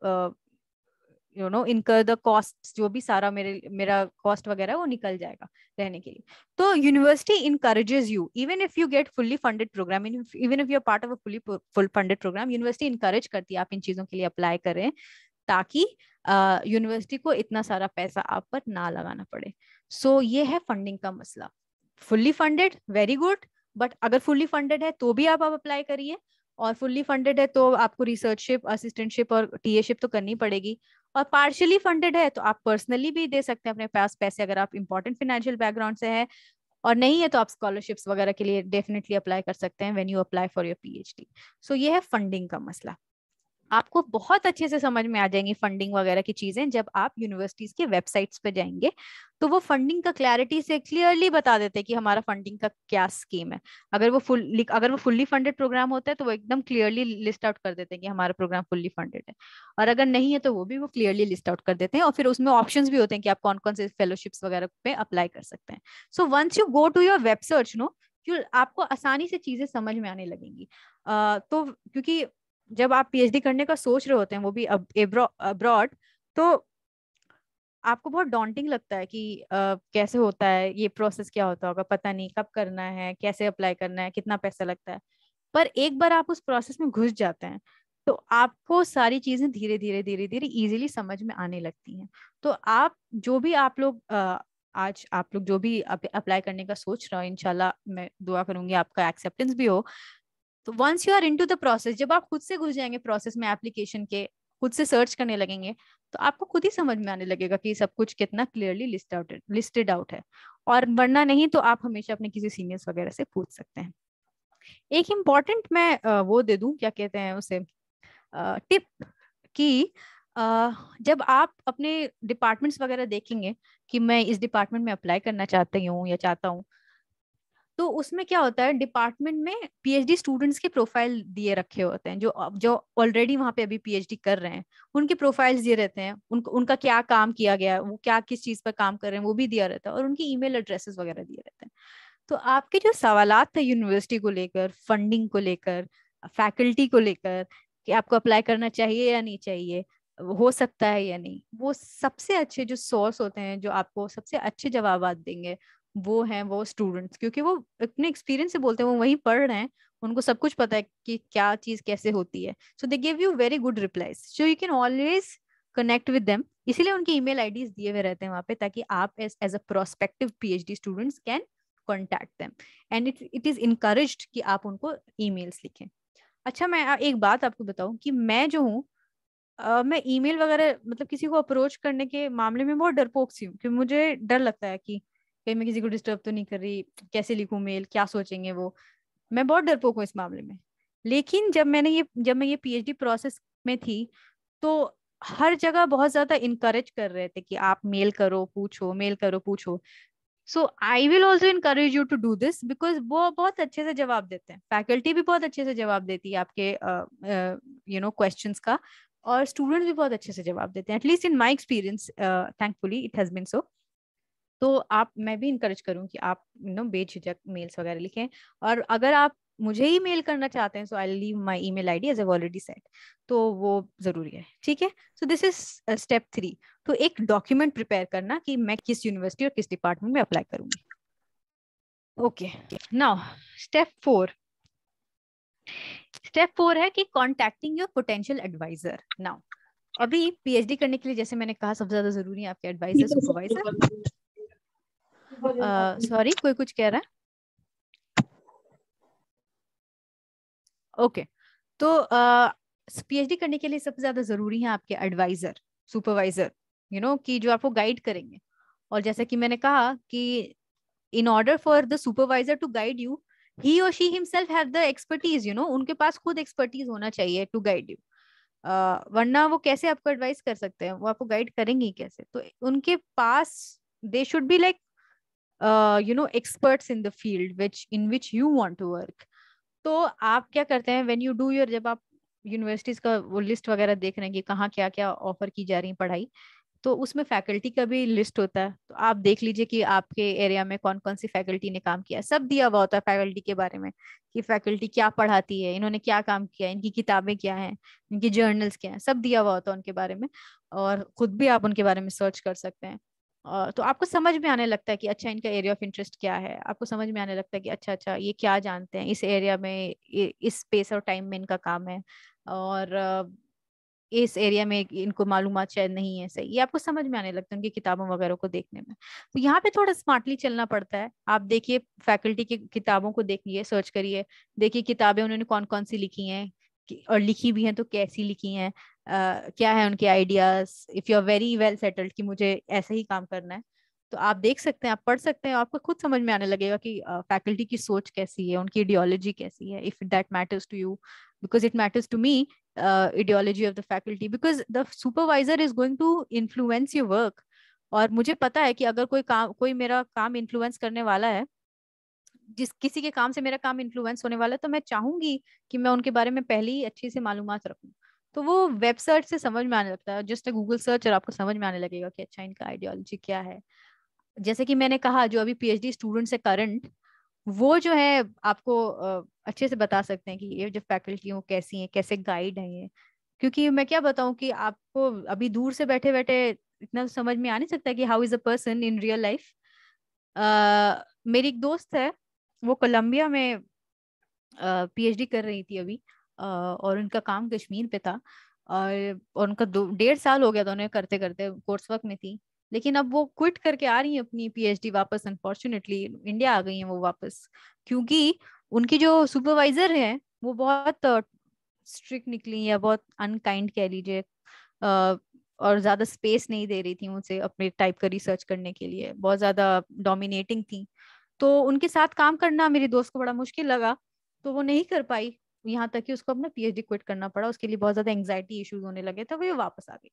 you know incur the cost जो भी सारा मेरे मेरा कॉस्ट वगैरह वो निकल जाएगा रहने के लिए तो university encourages you even if you get fully funded program even if you are part of a fully full funded program university encourage करती है आप इन चीजों के लिए अप्लाई करें ताकि यूनिवर्सिटी को इतना सारा पैसा आप पर ना लगाना पड़े सो so, ये है फंडिंग का मसला fully funded very good but अगर फुल्ली फंडेड है तो भी आप अप्लाई करिए और फुल्ली फंडेड है तो आपको रिसर्चशिप असिस्टेंटशिप और टीएशिप तो करनी पड़ेगी और पार्शियली फंडेड है तो आप पर्सनली भी दे सकते हैं अपने पास पैसे अगर आप इंपॉर्टेंट फाइनेंशियल बैकग्राउंड से है और नहीं है तो आप स्कॉलरशिप्स वगैरह के लिए डेफिनेटली अप्लाई कर सकते हैं when you apply for your PhD so ये है फंडिंग का मसला आपको बहुत अच्छे से समझ में आ जाएंगी फंडिंग वगैरह की चीजें जब आप यूनिवर्सिटीज के वेबसाइट्स पे जाएंगे तो वो फंडिंग का क्लैरिटी से क्लियरली बता देते हैं कि हमारा फंडिंग का क्या स्कीम है अगर वो फुल अगर वो फुल्ली फंडेड प्रोग्राम होता है तो वो एकदम क्लियरली लिस्ट आउट कर देते हैं कि हमारा प्रोग्राम फुल्ली फंडेड है और अगर नहीं है तो वो भी वो क्लियरली लिस्ट आउट कर देते हैं और फिर उसमें ऑप्शन भी होते हैं कि आप कौन कौन से फेलोशिप्स वगैरह पे अप्लाई कर सकते हैं so once you go to your web search no आपको आसानी से चीजें समझ में आने लगेंगी uh, तो क्योंकि जब आप पीएचडी करने का सोच रहे होते हैं वो भी अब्रॉड तो आपको बहुत डॉन्टिंग लगता है कि आ, कैसे होता है ये प्रोसेस क्या होता होगा पता नहीं कब करना है कैसे अप्लाई करना है कितना पैसा लगता है पर एक बार आप उस प्रोसेस में घुस जाते हैं तो आपको सारी चीजें धीरे धीरे धीरे धीरे इजीली समझ में आने लगती हैं तो आप जो भी आप लोग आज आप लोग जो भी अप्लाई करने का सोच रहे हो इनशाला मैं दुआ करूंगी आपका एक्सेप्टेंस भी हो तो once you are to the process जब आप खुद से घुस जाएंगे प्रोसेस में एप्लीकेशन के खुद से सर्च करने लगेंगे तो आपको खुद ही समझ में आने लगेगा कि सब कुछ कितना clearly list out listed out है और वरना नहीं तो आप हमेशा अपने किसी सीनियर्स वगैरह से पूछ सकते हैं एक इम्पॉर्टेंट मैं वो दे दूं क्या कहते हैं उसे टिप कि जब आप अपने डिपार्टमेंट्स वगैरह देखेंगे कि मैं इस डिपार्टमेंट में अप्लाई करना चाहती हूँ या चाहता हूँ तो उसमें क्या होता है डिपार्टमेंट में पीएचडी स्टूडेंट्स के प्रोफाइल दिए रखे होते हैं जो जो ऑलरेडी वहां पे अभी पीएचडी कर रहे हैं उनके प्रोफाइल्स दिए रहते हैं उन, उनका क्या काम किया गया है वो क्या किस चीज पर काम कर रहे हैं वो भी दिया रहता है और उनकी ईमेल एड्रेसेस वगैरह दिए रहते हैं तो आपके जो सवाल थे यूनिवर्सिटी को लेकर फंडिंग को लेकर फैकल्टी को लेकर कि आपको अप्लाई करना चाहिए या नहीं चाहिए हो सकता है या नहीं वो सबसे अच्छे जो सोर्स होते हैं जो आपको सबसे अच्छे जवाब देंगे वो हैं वो स्टूडेंट्स क्योंकि वो अपने एक्सपीरियंस से बोलते हैं वो वहीं पढ़ रहे हैं उनको सब कुछ पता है कि क्या चीज कैसे होती है so they give you very good replies so you can always connect with them इसीलिए उनके ईमेल आईडीज दिए हुए रहते हैं वहां पे ताकि आप as as a prospective PhD students can contact them and it it is encourage कि आप उनको ईमेल्स लिखें अच्छा मैं एक बात आपको बताऊं कि मैं जो हूँ Uh, मैं ईमेल वगैरह मतलब किसी को अप्रोच करने के मामले में बहुत डरपोक सी हूँ क्योंकि मुझे डर लगता है कि कहीं मैं किसी को डिस्टर्ब तो नहीं कर रही कैसे लिखूं मेल क्या सोचेंगे वो मैं बहुत डरपोक हूँ इस मामले में लेकिन जब मैंने ये जब मैं ये पीएचडी प्रोसेस में थी तो हर जगह बहुत ज्यादा इंकरेज कर रहे थे कि आप मेल करो पूछो मेल करो पूछो so I will also encourage you to do this because वो बहुत अच्छे से जवाब देते हैं फैकल्टी भी बहुत अच्छे से जवाब देती है आपके यू नो क्वेश्चन का और स्टूडेंट्स भी बहुत अच्छे से जवाब देते हैं at least in my experience thankfully it has been so तो आप मैं भी इंकरेज करूँ कि आप यू नो बेझिझक मेल्स वगैरह लिखें और अगर आप मुझे ही मेल करना चाहते हैं so I leave my email ID as already set तो वो जरूरी है ठीक है so this is step three तो एक डॉक्यूमेंट प्रिपेयर करना कि मैं किस यूनिवर्सिटी और किस डिपार्टमेंट में अप्लाई करूंगी okay now step four step four है कि contacting your potential advisor now अभी पीएचडी करने के लिए जैसे मैंने कहा सबसे ज्यादा जरूरी है आपके एडवाइजर सुपरवाइजर सॉरी कोई कुछ कह रहा है ओके तो पीएचडी करने के लिए सबसे ज्यादा जरूरी है आपके एडवाइजर सुपरवाइजर यू नो कि जो आपको गाइड करेंगे और जैसा कि मैंने कहा कि in order for the supervisor to guide you he और she himself have the expertise you know उनके पास खुद एक्सपर्टीज होना चाहिए टू गाइड यू वरना वो कैसे आपको एडवाइस कर सकते हैं वो आपको गाइड करेंगे कैसे तो उनके पास they should be like you know experts in the field which in which you want to work तो आप क्या करते हैं वेन यू डू योर जब आप यूनिवर्सिटीज का वो लिस्ट वगैरह देख रहे हैं कि कहाँ क्या क्या ऑफर की जा रही है पढ़ाई तो उसमें फैकल्टी का भी लिस्ट होता है तो आप देख लीजिए कि आपके एरिया में कौन कौन सी फैकल्टी ने काम किया सब दिया हुआ होता है फैकल्टी के बारे में कि फैकल्टी क्या पढ़ाती है इन्होंने क्या काम किया इनकी किताबें क्या हैं इनकी जर्नल्स क्या हैं सब दिया हुआ होता है उनके बारे में और खुद भी आप उनके बारे में सर्च कर सकते हैं तो आपको समझ में आने लगता है कि अच्छा इनका एरिया ऑफ इंटरेस्ट क्या है आपको समझ में आने लगता है कि अच्छा अच्छा ये क्या जानते हैं इस एरिया में इस स्पेस और टाइम में इनका काम है और इस एरिया में इनको मालूम शायद नहीं है सही ये आपको समझ में आने लगता है उनकी किताबों वगैरह को देखने में तो यहाँ पे थोड़ा स्मार्टली चलना पड़ता है आप देखिए फैकल्टी की किताबों को देखिए सर्च करिए देखिए किताबें उन्होंने कौन कौन सी लिखी हैं और लिखी भी हैं तो कैसी लिखी हैं क्या है उनके ideas if you are very well settled कि मुझे ऐसे ही काम करना है तो आप देख सकते हैं आप पढ़ सकते हैं आपको खुद समझ में आने लगेगा कि फैकल्टी uh, की सोच कैसी है उनकी आइडियोलॉजी कैसी है if that matters to you because it matters to me ideology of the faculty because the supervisor is going to influence your work और मुझे पता है कि अगर कोई काम कोई मेरा काम इन्फ्लुएंस करने वाला है जिस किसी के काम से मेरा काम इन्फ्लुएंस होने वाला है तो मैं चाहूंगी कि मैं उनके बारे में पहले ही अच्छे से मालूम रखूँ तो वो वेब सर्च से समझ में आने लगता है जस्ट गूगल सर्च और आपको समझ में आने लगेगा कि अच्छा इनका आइडियोलॉजी क्या है जैसे कि मैंने कहा जो अभी पीएचडी स्टूडेंट्स है करंट वो जो है आपको अच्छे से बता सकते हैं कि ये जो फैकल्टी हूँ कैसी हैं कैसे गाइड हैं ये क्योंकि मैं क्या बताऊँ कि आपको अभी दूर से बैठे बैठे इतना तो समझ में आ नहीं सकता कि how is a person in real life मेरी एक दोस्त है वो कोलंबिया में पीएचडी uh, कर रही थी अभी और उनका काम कश्मीर पे था और, उनका दो डेढ़ साल हो गया था उन्हें करते करते कोर्स वर्क में थी लेकिन अब वो क्विट करके आ रही हैं अपनी पीएचडी वापस अनफॉर्चुनेटली इंडिया आ गई हैं वो वापस क्योंकि उनकी जो सुपरवाइजर हैं वो बहुत स्ट्रिक्ट निकली या बहुत अनकाइंड कह लीजिए और ज्यादा स्पेस नहीं दे रही थी उनसे अपने टाइप का रिसर्च करने के लिए बहुत ज्यादा डोमिनेटिंग थी तो उनके साथ काम करना मेरे दोस्त को बड़ा मुश्किल लगा तो वो नहीं कर पाई यहाँ तक कि उसको अपना पीएचडी क्विट करना पड़ा उसके लिए बहुत ज्यादा एंग्जाइटी इश्यूज होने लगे थे तो वो वापस आ गई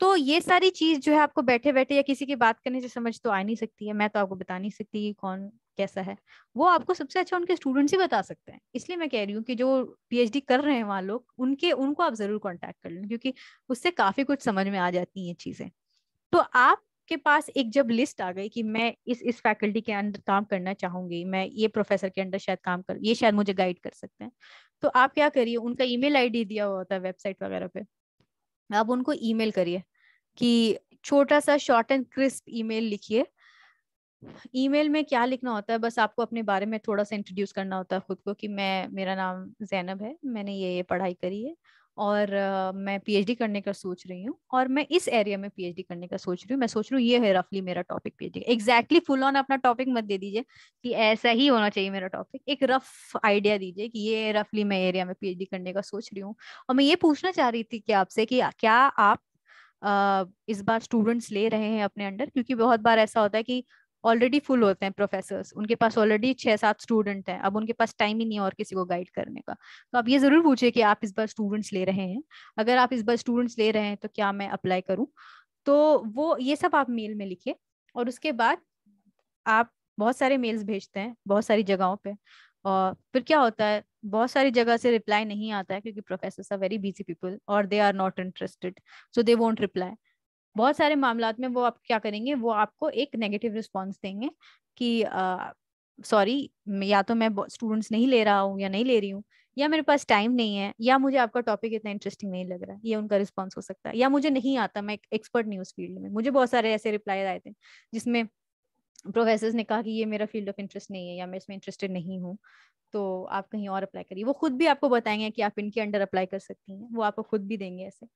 तो ये सारी चीज जो है आपको बैठे बैठे या किसी की बात करने से समझ तो आ नहीं सकती है मैं तो आपको बता नहीं सकती कि कौन कैसा है वो आपको सबसे अच्छा उनके स्टूडेंट्स ही बता सकते हैं इसलिए मैं कह रही हूँ कि जो पीएचडी कर रहे हैं वहाँ लोग उनके उनको आप जरूर कॉन्टेक्ट कर लें क्योंकि उससे काफी कुछ समझ में आ जाती है चीजें तो आप के पास एक जब लिस्ट आ गई कि मैं इस इस फैकल्टी के अंदर काम करना चाहूंगी मैं ये प्रोफेसर के अंदर शायद काम कर ये शायद मुझे गाइड कर सकते हैं तो आप क्या करिए उनका ईमेल आईडी दिया हुआ होता है वेबसाइट वगैरह पे आप उनको ईमेल करिए कि छोटा सा शॉर्ट एंड क्रिस्प ईमेल लिखिए ईमेल में क्या लिखना होता है बस आपको अपने बारे में थोड़ा सा इंट्रोड्यूस करना होता है खुद को कि मैं मेरा नाम जैनब है मैंने ये ये पढ़ाई करी है और uh, मैं पीएचडी करने का सोच रही हूँ और मैं इस एरिया में पीएचडी करने का सोच रही हूँ मैं सोच रही हूँ ये है रफली मेरा topic PhD exactly full on अपना टॉपिक मत दे दीजिए कि ऐसा ही होना चाहिए मेरा टॉपिक एक रफ आइडिया दीजिए कि ये रफली मैं एरिया में पीएचडी करने का सोच रही हूँ और मैं ये पूछना चाह रही थी कि आपसे कि क्या आप uh, इस बार स्टूडेंट्स ले रहे हैं अपने अंडर क्योंकि बहुत बार ऐसा होता है कि ऑलरेडी फुल होते हैं प्रोफेसर्स उनके पास ऑलरेडी छः सात स्टूडेंट हैं अब उनके पास टाइम ही नहीं है और किसी को गाइड करने का तो आप ये ज़रूर पूछिए कि आप इस बार स्टूडेंट्स ले रहे हैं अगर आप इस बार स्टूडेंट्स ले रहे हैं तो क्या मैं अप्लाई करूँ तो वो ये सब आप मेल में लिखिए और उसके बाद आप बहुत सारे मेल्स भेजते हैं बहुत सारी जगहों पे और फिर क्या होता है बहुत सारी जगह से रिप्लाई नहीं आता है क्योंकि professor are very busy people और they are not interested so they won't reply बहुत सारे मामला में वो आप क्या करेंगे वो आपको एक नेगेटिव रिस्पॉन्स देंगे कि सॉरी या तो मैं स्टूडेंट्स नहीं ले रहा हूँ या नहीं ले रही हूँ या मेरे पास टाइम नहीं है या मुझे आपका टॉपिक इतना इंटरेस्टिंग नहीं लग रहा है ये उनका रिस्पॉन्स हो सकता है या मुझे नहीं आता मैं एक एक्सपर्ट नहीं उस फील्ड में मुझे बहुत सारे ऐसे रिप्लाई आए थे जिसमें प्रोफेसर ने कहा कि ये मेरा फील्ड ऑफ इंटरेस्ट नहीं है या मैं इसमें इंटरेस्टेड नहीं हूँ तो आप कहीं और अप्लाई करिए वो खुद भी आपको बताएंगे कि आप इनके अंडर अप्लाई कर सकती हैं वो आपको खुद भी देंगे ऐसे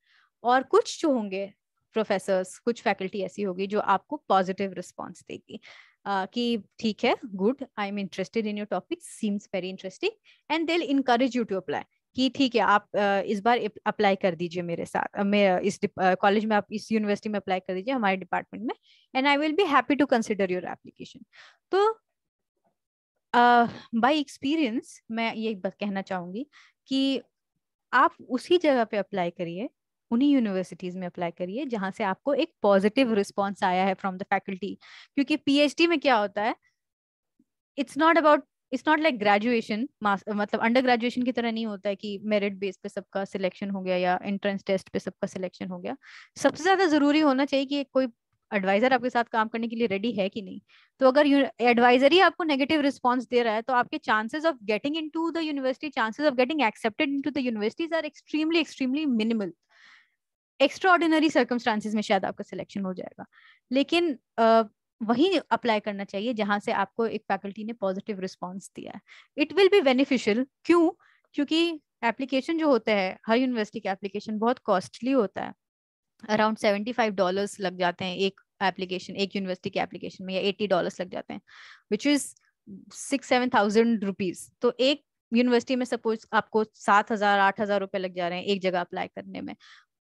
और कुछ जो होंगे प्रोफेसर्स कुछ फैकल्टी ऐसी होगी जो आपको पॉजिटिव रिस्पॉन्स देगी uh, कि ठीक है good I am interested in your topic seems very interesting and they encourage you to apply कि ठीक है आप इस बार अप्लाई कर दीजिए मेरे साथ मैं इस कॉलेज में आप इस यूनिवर्सिटी में अप्लाई कर दीजिए हमारे डिपार्टमेंट में and I will be happy to consider your application तो बाय uh, एक्सपीरियंस मैं ये कहना चाहूंगी कि आप उसी जगह पे अप्लाई करिए उन्हीं यूनिवर्सिटीज में अप्लाई करिए जहां से आपको एक पॉजिटिव रिस्पॉन्स आया है फ्रॉम द फैकल्टी क्योंकि पीएचडी में क्या होता है it's not about it's not like graduation मतलब अंडर ग्रेजुएशन की तरह नहीं होता है कि मेरिट बेस पे सबका सिलेक्शन हो गया या एंट्रेंस टेस्ट पे सबका सिलेक्शन हो गया सबसे ज्यादा जरूरी होना चाहिए कि कोई एडवाइजर आपके साथ काम करने के लिए रेडी है कि नहीं तो अगर एडवाइजर ही आपको नेगेटिव रिस्पॉन्स दे रहा है तो आपके chances of getting into the university chances of getting accepted into the universities are extremely extremely minimal extraordinary circumstances में शायद आपका सिलेक्शन हो जाएगा लेकिन uh, वही अप्लाई करना चाहिए जहां से आपको एक फैकल्टी ने पॉजिटिव रिस्पॉन्स दिया है इट विल बी बेनिफिशियल क्यों क्योंकि एप्लीकेशन जो होता है हर यूनिवर्सिटी का एप्लीकेशन बहुत कॉस्टली होता है अराउंड सेवेंटी फाइव डॉलर्स लग जाते हैं एक एप्लीकेशन एक यूनिवर्सिटी के एप्लीकेशन में या एट्टी डॉलर्स लग जाते हैं which is six seven thousand rupees तो एक यूनिवर्सिटी में सपोज आपको सात हजार आठ हजार रुपए लग जा रहे हैं एक जगह अप्लाई करने में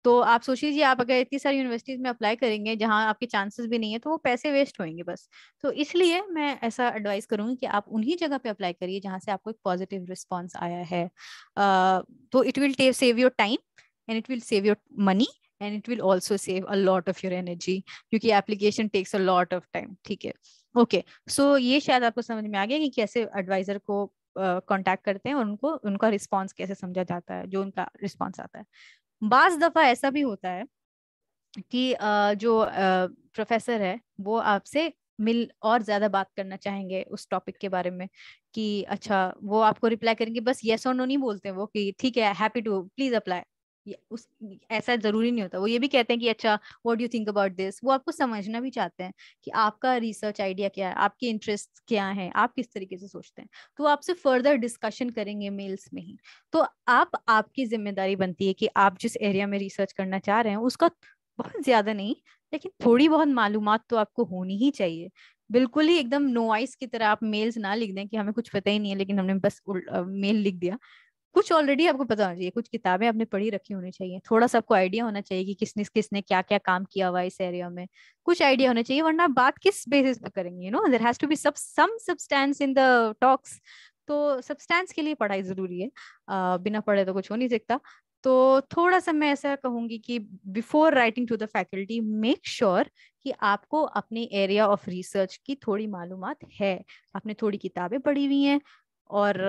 तो आप सोच लीजिए आप अगर इतनी सारी यूनिवर्सिटीज में अप्लाई करेंगे जहाँ आपके चांसेस भी नहीं है तो वो पैसे वेस्ट होंगे बस तो इसलिए मैं ऐसा एडवाइस करूंगी कि आप उन्हीं जगह पे अप्लाई करिए जहाँ से आपको एक पॉजिटिव रिस्पॉन्स आया है तो it will save your time and it will save your money and it will also save a lot of your energy क्योंकि application takes a lot of time ठीक है ओके सो ये शायद आपको समझ में आ गया कि कैसे एडवाइजर को कांटेक्ट uh, करते हैं और उनको उनका रिस्पांस कैसे समझा जाता है जो उनका रिस्पांस आता है बाज दफा ऐसा भी होता है कि जो प्रोफेसर है वो आपसे मिल और ज्यादा बात करना चाहेंगे उस टॉपिक के बारे में कि अच्छा वो आपको रिप्लाई करेंगे बस येस और नो नहीं बोलते वो कि ठीक है हैप्पी टू प्लीज अप्लाई उस ऐसा जरूरी नहीं होता वो ये भी कहते हैं कि अच्छा what you think about this वो आपको समझना भी चाहते हैं कि आपका रिसर्च आइडिया क्या है आपके इंटरेस्ट क्या है आप किस तरीके से सोचते हैं तो आपसे फर्दर डिस्कशन करेंगे मेल्स में ही तो आप आपकी जिम्मेदारी बनती है कि आप जिस एरिया में रिसर्च करना चाह रहे हैं उसका बहुत ज्यादा नहीं लेकिन थोड़ी बहुत मालूम तो आपको होनी ही चाहिए बिल्कुल ही एकदम नोवाइस की तरह आप मेल्स ना लिख दें कि हमें कुछ पता ही नहीं है लेकिन हमने बस मेल लिख दिया कुछ ऑलरेडी आपको पता होना चाहिए कुछ किताबें आपने पढ़ी रखी होनी चाहिए थोड़ा सा आपको आइडिया होना चाहिए कि किसने किसने क्या क्या काम किया हुआ इस एरिया में कुछ आइडिया होना चाहिए वरना बात किस बेसिस पे करेंगे you know there has to be sub some substance in the talks तो सब्सटेंस के लिए पढ़ाई जरूरी है आ, बिना पढ़े तो कुछ हो नहीं सकता तो थोड़ा सा मैं ऐसा कहूंगी कि before writing to the faculty make sure कि आपको अपने एरिया ऑफ रिसर्च की थोड़ी मालूम है आपने थोड़ी किताबें पढ़ी हुई हैं और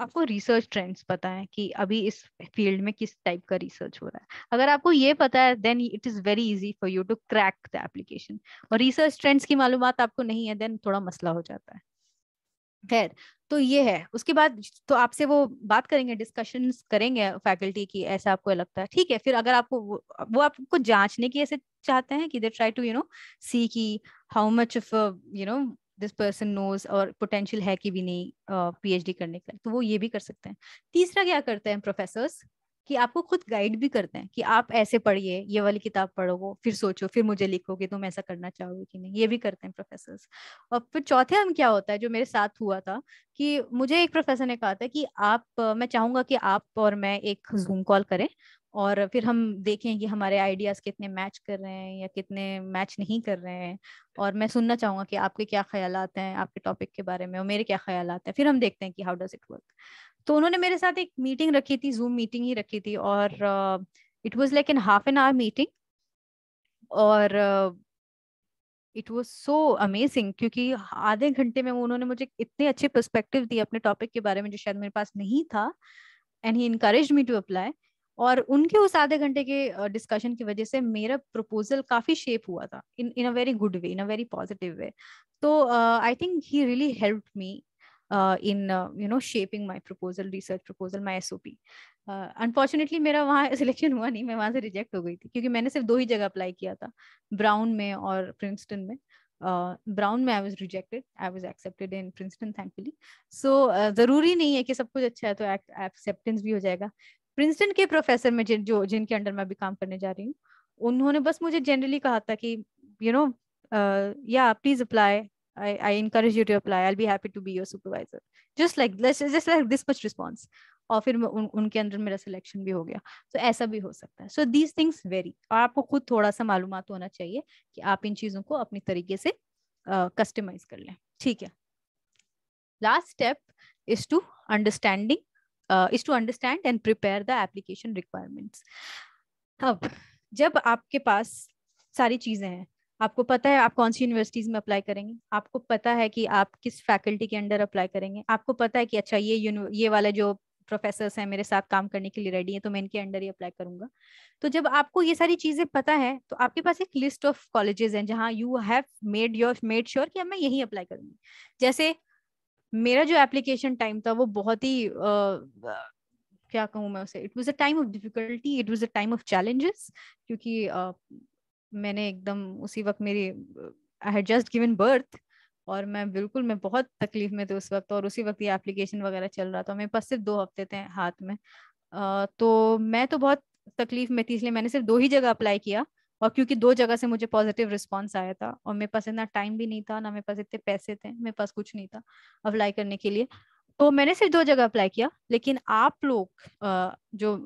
आपको रिसर्च ट्रेंड्स पता है कि अभी इस फील्ड में किस टाइप का रिसर्च हो रहा है अगर आपको ये पता है then it is very easy for you to crack the application और रिसर्च ट्रेंड्स की मालूम आपको नहीं है देन थोड़ा मसला हो जाता है खैर तो ये है उसके बाद तो आपसे वो बात करेंगे डिस्कशन करेंगे फैकल्टी की ऐसा आपको लगता है ठीक है फिर अगर आपको वो, वो आपको जांचने की ऐसे चाहते हैं कि they try to you know see की how much of you know this person knows और पोटेंशियल है कि भी नहीं पी uh, करने का तो वो ये भी कर सकते हैं तीसरा क्या करते हैं प्रोफेसर्स कि आपको खुद गाइड भी करते हैं कि आप ऐसे पढ़िए ये वाली किताब पढ़ोगे फिर सोचो फिर मुझे लिखो कि तुम ऐसा करना चाहोगे कि नहीं ये भी करते हैं प्रोफेसर और फिर चौथे हम क्या होता है जो मेरे साथ हुआ था कि मुझे एक प्रोफेसर ने कहा था कि आप मैं चाहूंगा कि आप और मैं एक जूम कॉल करें और फिर हम देखें कि हमारे आइडियाज कितने मैच कर रहे हैं या कितने मैच नहीं कर रहे हैं और मैं सुनना चाहूंगा कि आपके क्या ख्याल हैं आपके टॉपिक के बारे में और मेरे क्या ख्याल हैं फिर हम देखते हैं कि हाउ डज इट वर्क तो उन्होंने मेरे साथ एक मीटिंग रखी थी जूम मीटिंग ही रखी थी और it was like an half an hour meeting और इट वॉज सो अमेजिंग क्योंकि आधे घंटे में उन्होंने मुझे इतने अच्छे पर्सपेक्टिव दिए अपने टॉपिक के बारे में जो शायद मेरे पास नहीं था and he encourage me to apply और उनके उस आधे घंटे के डिस्कशन की वजह से मेरा प्रपोजल काफी शेप हुआ था इन इन तो, a very good way in a very positive way तो I think he really help me in you know shaping my proposal research proposal my SOP unfortunately मेरा वहाँ सिलेक्शन हुआ नहीं मैं वहाँ से रिजेक्ट हो गई थी क्योंकि मैंने सिर्फ दो ही जगह अप्लाई किया था ब्राउन में और प्रिंसटन में ब्राउन में I was rejected I was accepted in Princeton thankfully so जरूरी नहीं है कि सब कुछ अच्छा है तो एक्सेप्टेंस भी हो जाएगा प्रिंसटन के प्रोफेसर में जिन जो जिनके अंडर मैं अभी काम करने जा रही हूँ उन्होंने बस मुझे जनरली कहा था कि यू नो या please apply I, I encourage you to apply. I'll be happy to be your supervisor. Just like let's just like this much response. और फिर उन, उनके अंदर मेरा सिलेक्शन भी हो गया तो so, ऐसा भी हो सकता है सो दीज थिंग्स वेरी और आपको खुद थोड़ा सा मालूम होना चाहिए कि आप इन चीजों को अपनी तरीके से कस्टमाइज uh, कर लें ठीक है last step is to understanding uh, is to understand and prepare the application requirements अब जब आपके पास सारी चीजें हैं आपको पता है आप कौन सी यूनिवर्सिटीज में अप्लाई करेंगे आपको पता है कि आप किस फैकल्टी के अंडर अप्लाई करेंगे आपको पता है कि अच्छा ये ये वाले जो प्रोफेसर हैं मेरे साथ काम करने के लिए रेडी हैं तो मैं इनके अंडर ही अप्लाई करूंगा तो जब आपको ये सारी चीजें पता है तो आपके पास एक लिस्ट ऑफ कॉलेजेस हैं जहाँ you have made your made sure कि अब मैं यही अप्लाई करूंगी जैसे मेरा जो एप्लीकेशन टाइम था वो बहुत ही uh, क्या कहूँ मैं उसे it was a time of difficulty it was a time of challenges क्योंकि uh, मैंने एकदम उसी वक्त मेरी I had just given birth और मैं बिल्कुल मैं बहुत तकलीफ में थी उस वक्त और उसी वक्त ये एप्लीकेशन वगैरह चल रहा था मेरे पास सिर्फ दो हफ्ते थे हाथ में uh, तो मैं तो बहुत तकलीफ में थी इसलिए मैंने सिर्फ दो ही जगह अप्लाई किया और क्योंकि दो जगह से मुझे पॉजिटिव रिस्पॉन्स आया था और मेरे पास इतना टाइम भी नहीं था ना मेरे पास इतने पैसे थे मेरे पास कुछ नहीं था अप्लाई करने के लिए तो मैंने सिर्फ दो जगह अप्लाई किया लेकिन आप लोग जो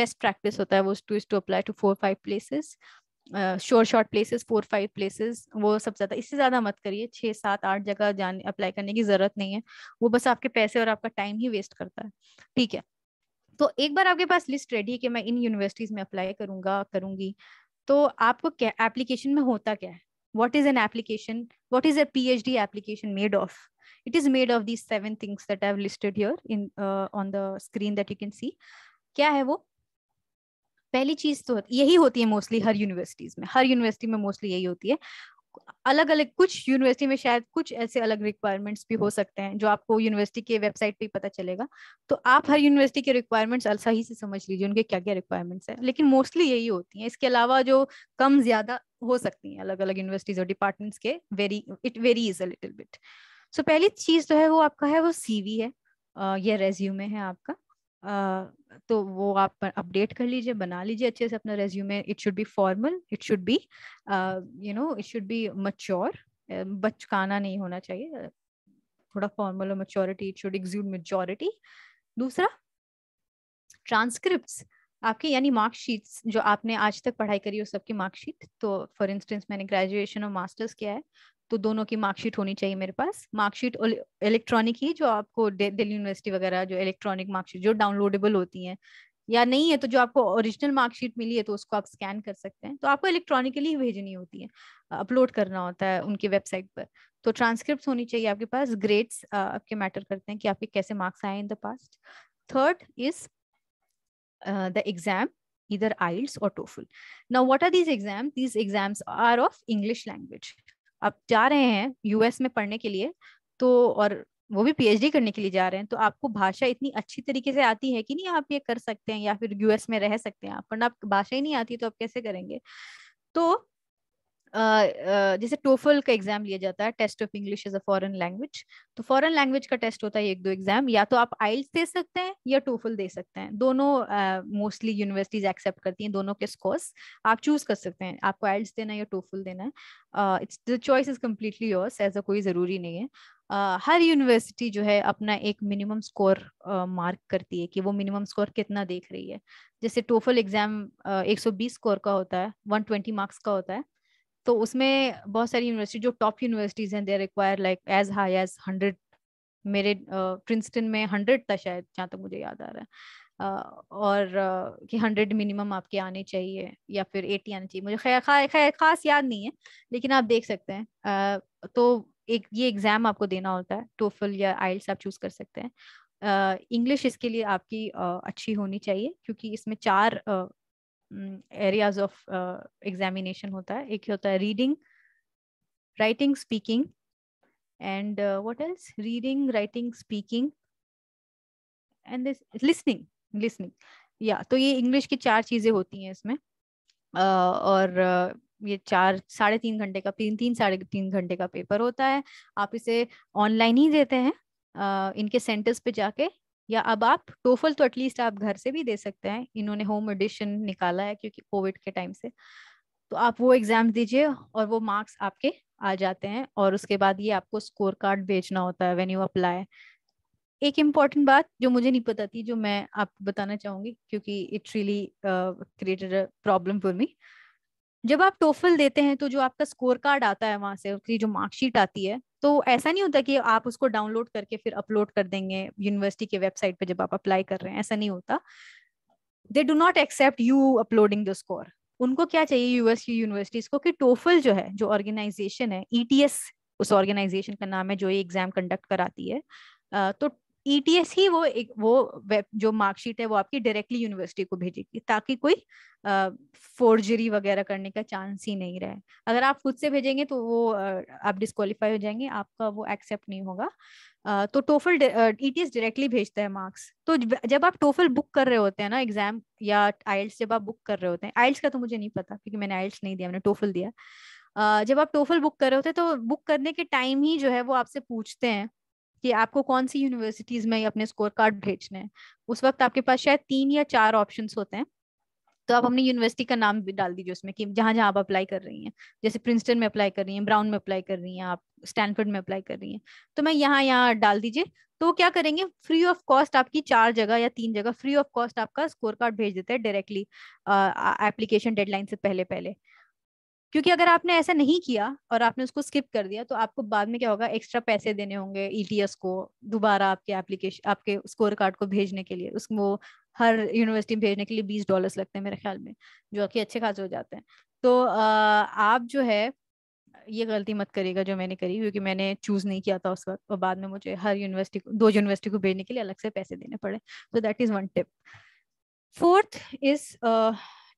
बेस्ट प्रैक्टिस होता है वो two is to apply to four five places sure short places four five places वो सब ज्यादा इससे ज्यादा मत करिए छः सात आठ जगह जाने अप्लाई करने की जरूरत नहीं है वो बस आपके पैसे और आपका टाइम ही वेस्ट करता है ठीक है तो एक बार आपके पास लिस्ट रेडी है कि मैं इन यूनिवर्सिटीज में अप्लाई करूंगा करूंगी तो आपको क्या एप्लीकेशन में होता क्या है what is an application what is a P H D application made of it is made of these seven things that I listed your in on the screen that you can see क्या है वो पहली चीज तो यही होती है mostly हर universities में हर यूनिवर्सिटी में मोस्टली यही होती है अलग अलग कुछ यूनिवर्सिटी में शायद कुछ ऐसे अलग रिक्वायरमेंट्स भी हो सकते हैं जो आपको यूनिवर्सिटी के वेबसाइट पे पता चलेगा तो आप हर यूनिवर्सिटी के रिक्वायरमेंट्स अलसा ही से समझ लीजिए उनके क्या क्या रिक्वायरमेंट्स हैं लेकिन मोस्टली यही होती हैं इसके अलावा जो कम ज्यादा हो सकती हैं अलग अलग यूनिवर्सिटीज और डिपार्टमेंट्स के very it very a little bit so पहली चीज जो तो है वो आपका है वो सीवी है ये रेज्यूमे है आपका तो वो आप अपडेट कर लीजिए बना लीजिए अच्छे से अपना resume it should be formal it should be you know it should be mature बचकाना नहीं होना चाहिए थोड़ा फॉर्मल और maturity it should exude majority दूसरा ट्रांसक्रिप्ट आपके यानी मार्कशीट्स जो आपने आज तक पढ़ाई करी हो सबकी मार्कशीट तो फॉर इंस्टेंस मैंने ग्रेजुएशन और मास्टर्स किया है तो दोनों की मार्कशीट होनी चाहिए मेरे पास मार्कशीट इलेक्ट्रॉनिक ही जो आपको दिल्ली यूनिवर्सिटी वगैरह जो इलेक्ट्रॉनिक मार्कशीट जो डाउनलोडेबल होती है या नहीं है तो जो आपको ओरिजिनल मार्कशीट मिली है तो उसको आप स्कैन कर सकते हैं तो आपको इलेक्ट्रॉनिकली भेजनी होती है अपलोड करना होता है उनकी वेबसाइट पर तो ट्रांसक्रिप्ट होनी चाहिए आपके पास ग्रेड्स आपके मैटर करते हैं कि आपके कैसे मार्क्स आए in the past third is the exam इधर आइल्स और TOEFL now what are these exam these exams are of English language आप जा रहे हैं यूएस में पढ़ने के लिए तो और वो भी पीएचडी करने के लिए जा रहे हैं तो आपको भाषा इतनी अच्छी तरीके से आती है कि नहीं आप ये कर सकते हैं या फिर यूएस में रह सकते हैं आप वरना आप भाषा ही नहीं आती तो आप कैसे करेंगे तो जैसे टोफल का एग्जाम लिया जाता है test of English as a foreign language तो फॉरन लैंग्वेज का टेस्ट होता है एक दो एग्जाम या तो आप आइल्स दे सकते हैं या टोफल दे सकते हैं दोनों मोस्टली यूनिवर्सिटीज एक्सेप्ट करती हैं दोनों के स्कोर्स आप चूज कर सकते हैं आपको आइल्स देना है या टोफल देना है it's the choice is completely yours ऐसा कोई जरूरी नहीं है Uh, हर यूनिवर्सिटी जो है अपना एक मिनिमम स्कोर मार्क करती है कि वो मिनिमम स्कोर कितना देख रही है जैसे टोफल एग्जाम uh, 120 स्कोर का होता है 120 मार्क्स का होता है तो उसमें बहुत सारी यूनिवर्सिटी जो टॉप यूनिवर्सिटीज़ हैं they require like as high as hundred मेरे प्रिंसटन में हंड्रेड था शायद जहाँ तक मुझे याद आ रहा है और कि हंड्रेड मिनिमम आपके आने चाहिए या फिर एटी आने चाहिए मुझे खास याद नहीं है लेकिन आप देख सकते हैं तो एक ये एग्ज़ाम आपको देना होता है टोफल या आइल्स आप चूज़ कर सकते हैं इंग्लिश इसके लिए आपकी अच्छी होनी चाहिए क्योंकि इसमें चार एरियाज ऑफ एग्जामिनेशन होता है एक होता है reading writing speaking and what else reading writing speaking and this listening listening या तो ये इंग्लिश की चार चीजें होती हैं इसमें uh, और uh, ये चार साढ़े तीन घंटे का तीन तीन साढ़े तीन घंटे का पेपर होता है आप इसे ऑनलाइन ही देते हैं आ, इनके सेंटर्स पे जाके या अब आप टोफल तो एटलीस्ट आप घर से भी दे सकते हैं इन्होंने होम एडिशन निकाला है क्योंकि कोविड के टाइम से तो आप वो एग्जाम दीजिए और वो मार्क्स आपके आ जाते हैं और उसके बाद ये आपको स्कोर कार्ड भेजना होता है वेन यू अप्लाई एक इम्पॉर्टेंट बात जो मुझे नहीं पता थी जो मैं आपको बताना चाहूंगी क्योंकि it really created problem for me जब आप टोफल देते हैं तो जो आपका स्कोर कार्ड आता है वहां से उसकी जो मार्कशीट आती है तो ऐसा नहीं होता कि आप उसको डाउनलोड करके फिर अपलोड कर देंगे यूनिवर्सिटी के वेबसाइट पे जब आप अप्लाई कर रहे हैं ऐसा नहीं होता they do not accept you uploading the score उनको क्या चाहिए यूएस की यूनिवर्सिटीज को कि टोफल जो है जो ऑर्गेनाइजेशन है ईटीएस e उस ऑर्गेनाइजेशन का नाम है जो ये एग्जाम कंडक्ट कराती है तो ईटीएस e ही वो एक वो वेब जो मार्कशीट है वो आपकी डायरेक्टली यूनिवर्सिटी को भेजेगी ताकि कोई फोर्जरी वगैरह करने का चांस ही नहीं रहे अगर आप खुद से भेजेंगे तो वो आ, आप डिस्कालीफाई हो जाएंगे आपका वो एक्सेप्ट नहीं होगा आ, तो टोफल ईटीएस डायरेक्टली भेजता है मार्क्स तो जब आप टोफल बुक कर रहे होते हैं ना एग्जाम या आइल्स जब आप बुक कर रहे होते हैं आइल्स का तो मुझे नहीं पता क्योंकि मैंने आइल्स नहीं दिया मैंने टोफल दिया Uh, जब आप टोफल बुक कर रहे होते हैं तो बुक करने के टाइम ही जो है वो आपसे पूछते हैं कि आपको कौन सी यूनिवर्सिटीज में अपने स्कोर कार्ड भेजने हैं उस वक्त आपके पास शायद तीन या चार ऑप्शन होते हैं तो आप हम्म। अपनी यूनिवर्सिटी का नाम भी डाल दीजिए उसमें कि जहाँ जहाँ आप अप्लाई कर रही हैं जैसे प्रिंसटन में अप्लाई कर रही हैं ब्राउन में अप्लाई कर रही हैं आप स्टैनफोर्ड में अप्लाई कर रही हैं तो मैं यहाँ यहाँ डाल दीजिए तो वो क्या करेंगे फ्री ऑफ कॉस्ट आपकी चार जगह या तीन जगह फ्री ऑफ कॉस्ट आपका स्कोर कार्ड भेज देते हैं डायरेक्टली एप्लीकेशन डेडलाइन से पहले पहले क्योंकि अगर आपने ऐसा नहीं किया और आपने उसको स्किप कर दिया तो आपको बाद में क्या होगा एक्स्ट्रा पैसे देने होंगे ईटीएस e को दोबारा आपके एप्लीकेशन आपके स्कोर कार्ड को भेजने के लिए उसको हर यूनिवर्सिटी में भेजने के लिए बीस डॉलर लगते हैं मेरे ख्याल में जो कि अच्छे खासे हो जाते हैं तो आप जो है ये गलती मत करेगा जो मैंने करी क्योंकि मैंने चूज नहीं किया था उस वक्त और बाद में मुझे हर यूनिवर्सिटी को दो यूनिवर्सिटी को भेजने के लिए अलग से पैसे देने पड़े तो that is one tip fourth is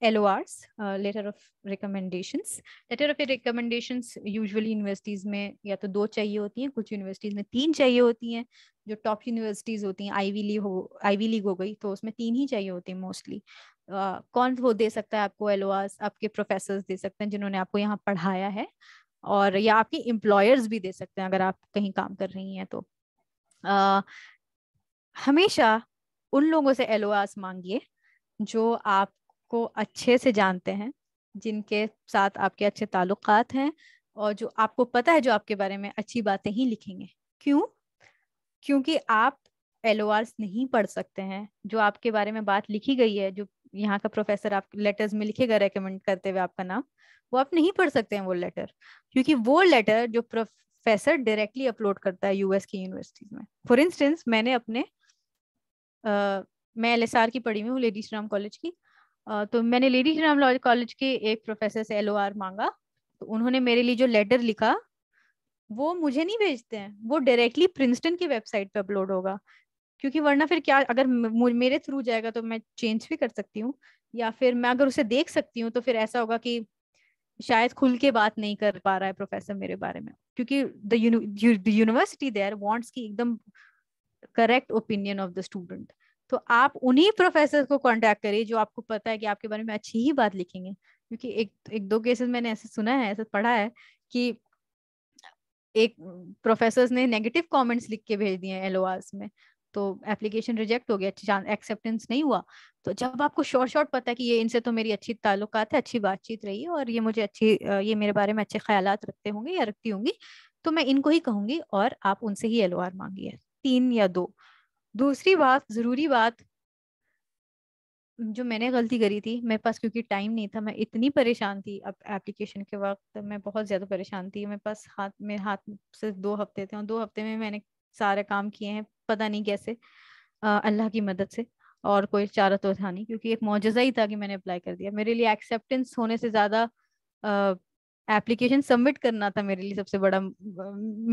LORs, uh, letter of recommendations. Letter of recommendations usually universities में या तो दो चाहिए होती हैं कुछ यूनिवर्सिटीज में तीन चाहिए होती हैं जो टॉप यूनिवर्सिटीज होती हैं Ivy League हो Ivy लीग हो गई तो उसमें तीन ही चाहिए होती हैं मोस्टली uh, कौन वो दे सकता है आपको LORs? आपके प्रोफेसर दे सकते हैं जिन्होंने आपको यहाँ पढ़ाया है और या आपके एम्प्लॉयर्स भी दे सकते हैं अगर आप कहीं काम कर रही हैं तो uh, हमेशा उन लोगों से एलोआस मांगिए जो आप आपको अच्छे से जानते हैं जिनके साथ आपके अच्छे ताल्लुक हैं और जो आपको पता है जो आपके बारे में अच्छी बातें ही लिखेंगे क्यों क्योंकि आप एल नहीं पढ़ सकते हैं जो आपके बारे में बात लिखी गई है जो यहाँ का प्रोफेसर आप लेटर्स में लिखेगा रेकमेंड करते हुए आपका नाम वो आप नहीं पढ़ सकते हैं वो लेटर क्योंकि वो लेटर जो प्रोफेसर डायरेक्टली अपलोड करता है यूएस की यूनिवर्सिटीज में फॉर इंस्टेंस मैंने अपने आ, मैं एल की पढ़ी हुई हूँ लेडीज राम कॉलेज की तो मैंने लेडी श्रीराम लॉ कॉलेज के एक प्रोफेसर से एल मांगा तो उन्होंने मेरे लिए जो लेटर लिखा वो मुझे नहीं भेजते हैं वो डायरेक्टली प्रिंसटन की वेबसाइट पे अपलोड होगा क्योंकि वरना फिर क्या अगर मेरे थ्रू जाएगा तो मैं चेंज भी कर सकती हूँ या फिर मैं अगर उसे देख सकती हूँ तो फिर ऐसा होगा कि शायद खुल के बात नहीं कर पा रहा है प्रोफेसर मेरे बारे में क्योंकि द यूनिवर्सिटी देयर वांट्स की एकदम correct opinion of the student तो आप उन्हीं प्रोफेसर को कांटेक्ट करिए जो आपको पता है कि आपके बारे में अच्छी ही बात लिखेंगे क्योंकि एक एक दो केसेस मैंने ऐसे सुना है ऐसा पढ़ा है कि एक प्रोफेसर ने नेगेटिव कमेंट्स लिख के भेज दिए हैं में तो एप्लीकेशन रिजेक्ट हो गया एक्सेप्टेंस नहीं हुआ तो जब आपको शॉर्ट शॉर्ट पता है कि ये इनसे तो मेरी अच्छी ताल्लुकात है अच्छी बातचीत रही है और ये मुझे अच्छी ये मेरे बारे में अच्छे ख्याल रखते होंगे या रखती होंगी तो मैं इनको ही कहूंगी और आप उनसे ही एल मांगिए तीन या दो दूसरी बात जरूरी बात जो मैंने गलती करी थी मेरे पास क्योंकि टाइम नहीं था मैं इतनी परेशान थी अब एप्लीकेशन के वक्त मैं बहुत ज्यादा परेशान थी मेरे पास हाथ मेरे हाथ सिर्फ दो हफ्ते थे और दो हफ्ते में मैंने सारे काम किए हैं पता नहीं कैसे अल्लाह की मदद से और कोई चारा तो था नहीं क्योंकि एक मुआजा ही था कि मैंने अप्लाई कर दिया मेरे लिए एक्सेप्टेंस होने से ज्यादा एप्लीकेशन सबमिट करना था मेरे लिए सबसे बड़ा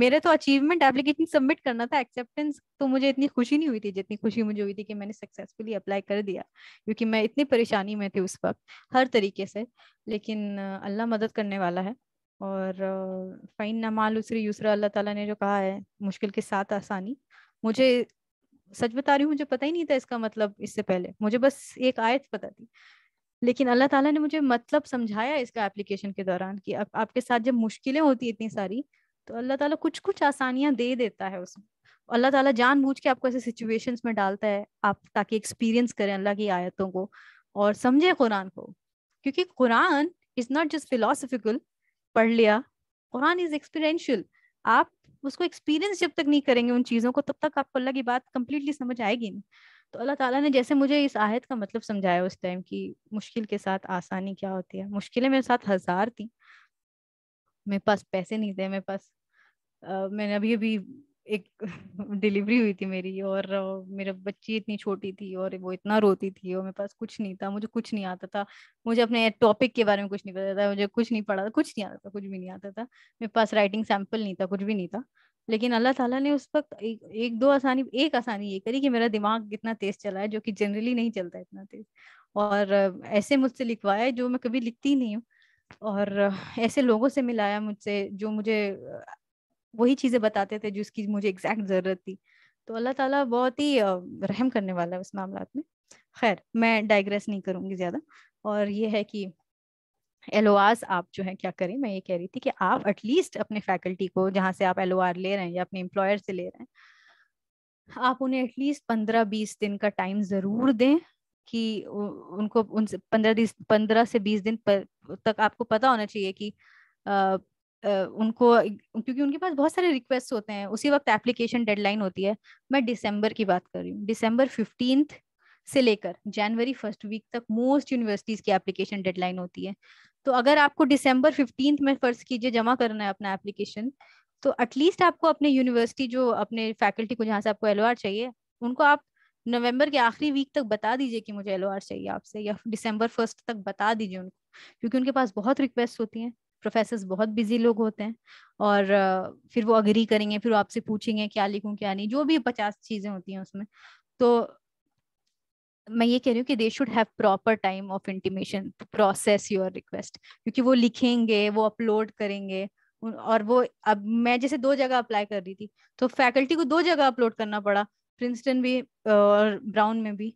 मेरे तो अचीवमेंट एप्लीकेशन सबमिट करना था एक्सेप्टेंस तो मुझे इतनी खुशी नहीं हुई थी जितनी खुशी मुझे हुई थी कि मैंने सक्सेसफुली अप्लाई कर दिया क्योंकि मैं इतनी परेशानी में थी उस वक्त हर तरीके से लेकिन अल्लाह मदद करने वाला है और फाइन न माल उसरी यूसरा अल्लाह ताला ने जो कहा है मुश्किल के साथ आसानी मुझे सच बता रही हूँ मुझे पता ही नहीं था इसका मतलब इससे पहले मुझे बस एक आयत पता थी लेकिन अल्लाह ताला ने मुझे मतलब समझाया इसका एप्लीकेशन के दौरान कि आप, आपके साथ जब मुश्किलें होती इतनी सारी तो अल्लाह ताला कुछ कुछ आसानियां दे देता है उसमें अल्लाह ताला जान के आपको ऐसे सिचुएशंस में डालता है आप ताकि एक्सपीरियंस करें अल्लाह की आयतों को और समझे कुरान को क्योंकि Quran is not just philosophical पढ़ लिया कुरान इज एक्सपीरियंशियल आप उसको एक्सपीरियंस जब तक नहीं करेंगे उन चीज़ों को तब तक आपको अल्लाह की बात कम्प्लीटली समझ आएगी नहीं तो अल्लाह ताला ने जैसे मुझे इस आयत का मतलब समझाया उस टाइम की मुश्किल के साथ आसानी क्या होती है मुश्किलें मेरे साथ हजार थी मेरे पास पैसे नहीं थे मेरे पास आ, मैंने अभी अभी एक डिलीवरी हुई थी मेरी और मेरा बच्ची इतनी छोटी थी और वो इतना रोती थी और मेरे पास कुछ नहीं था मुझे कुछ नहीं आता था मुझे अपने टॉपिक के बारे में कुछ नहीं पता था मुझे कुछ नहीं पढ़ा था कुछ नहीं आता था कुछ भी नहीं आता था मेरे पास राइटिंग सैम्पल नहीं था कुछ भी नहीं था लेकिन अल्लाह ताला ने उस वक्त एक, एक दो आसानी एक आसानी ये करी कि मेरा दिमाग इतना तेज चला है जो कि जनरली नहीं चलता इतना तेज और ऐसे मुझसे लिखवाया जो मैं कभी लिखती नहीं हूँ और ऐसे लोगों से मिलाया मुझसे जो मुझे वही चीजें बताते थे जिसकी मुझे एग्जैक्ट जरूरत थी तो अल्लाह ताला बहुत ही रहम करने वाला है उस मामला में खैर मैं डाइग्रेस नहीं करूंगी ज्यादा और ये है कि एलोआज आप जो है क्या करें मैं ये कह रही थी कि आप एटलीस्ट अपने फैकल्टी को जहाँ से आप एल ले रहे हैं या अपने एम्प्लॉयर से ले रहे हैं आप उन्हें एटलीस्ट पंद्रह बीस दिन का टाइम जरूर दें कि उनको उनसे पंद्रह पंद्रह से बीस दिन पर, तक आपको पता होना चाहिए कि आ, आ, उनको क्योंकि उनके पास बहुत सारे रिक्वेस्ट होते हैं उसी वक्त एप्लीकेशन डेडलाइन होती है मैं दिसंबर की बात कर रही हूँ दिसंबर फिफ्टींथ से लेकर जनवरी फर्स्ट वीक तक मोस्ट यूनिवर्सिटीज की एप्लीकेशन डेडलाइन होती है तो अगर आपको दिसंबर फिफ्टींथ में फर्ज कीजिए जमा करना है अपना एप्लीकेशन तो एटलीस्ट आपको अपने यूनिवर्सिटी जो अपने फैकल्टी को जहाँ से आपको एल चाहिए उनको आप नवंबर के आखिरी वीक तक बता दीजिए कि मुझे एल चाहिए आपसे या दिसंबर फर्स्ट तक बता दीजिए उनको क्योंकि उनके पास बहुत रिक्वेस्ट होती हैं प्रोफेसर बहुत बिजी लोग होते हैं और फिर वो अग्री करेंगे फिर वो आपसे पूछेंगे क्या लिखूँ क्या नहीं जो भी पचास चीजें होती हैं उसमें तो मैं ये कह रही हूँ कि they should have proper time of intimation process your request क्योंकि वो लिखेंगे वो अपलोड करेंगे और वो अब मैं जैसे दो जगह अप्लाई कर रही थी तो फैकल्टी को दो जगह अपलोड करना पड़ा प्रिंसटन भी और ब्राउन में भी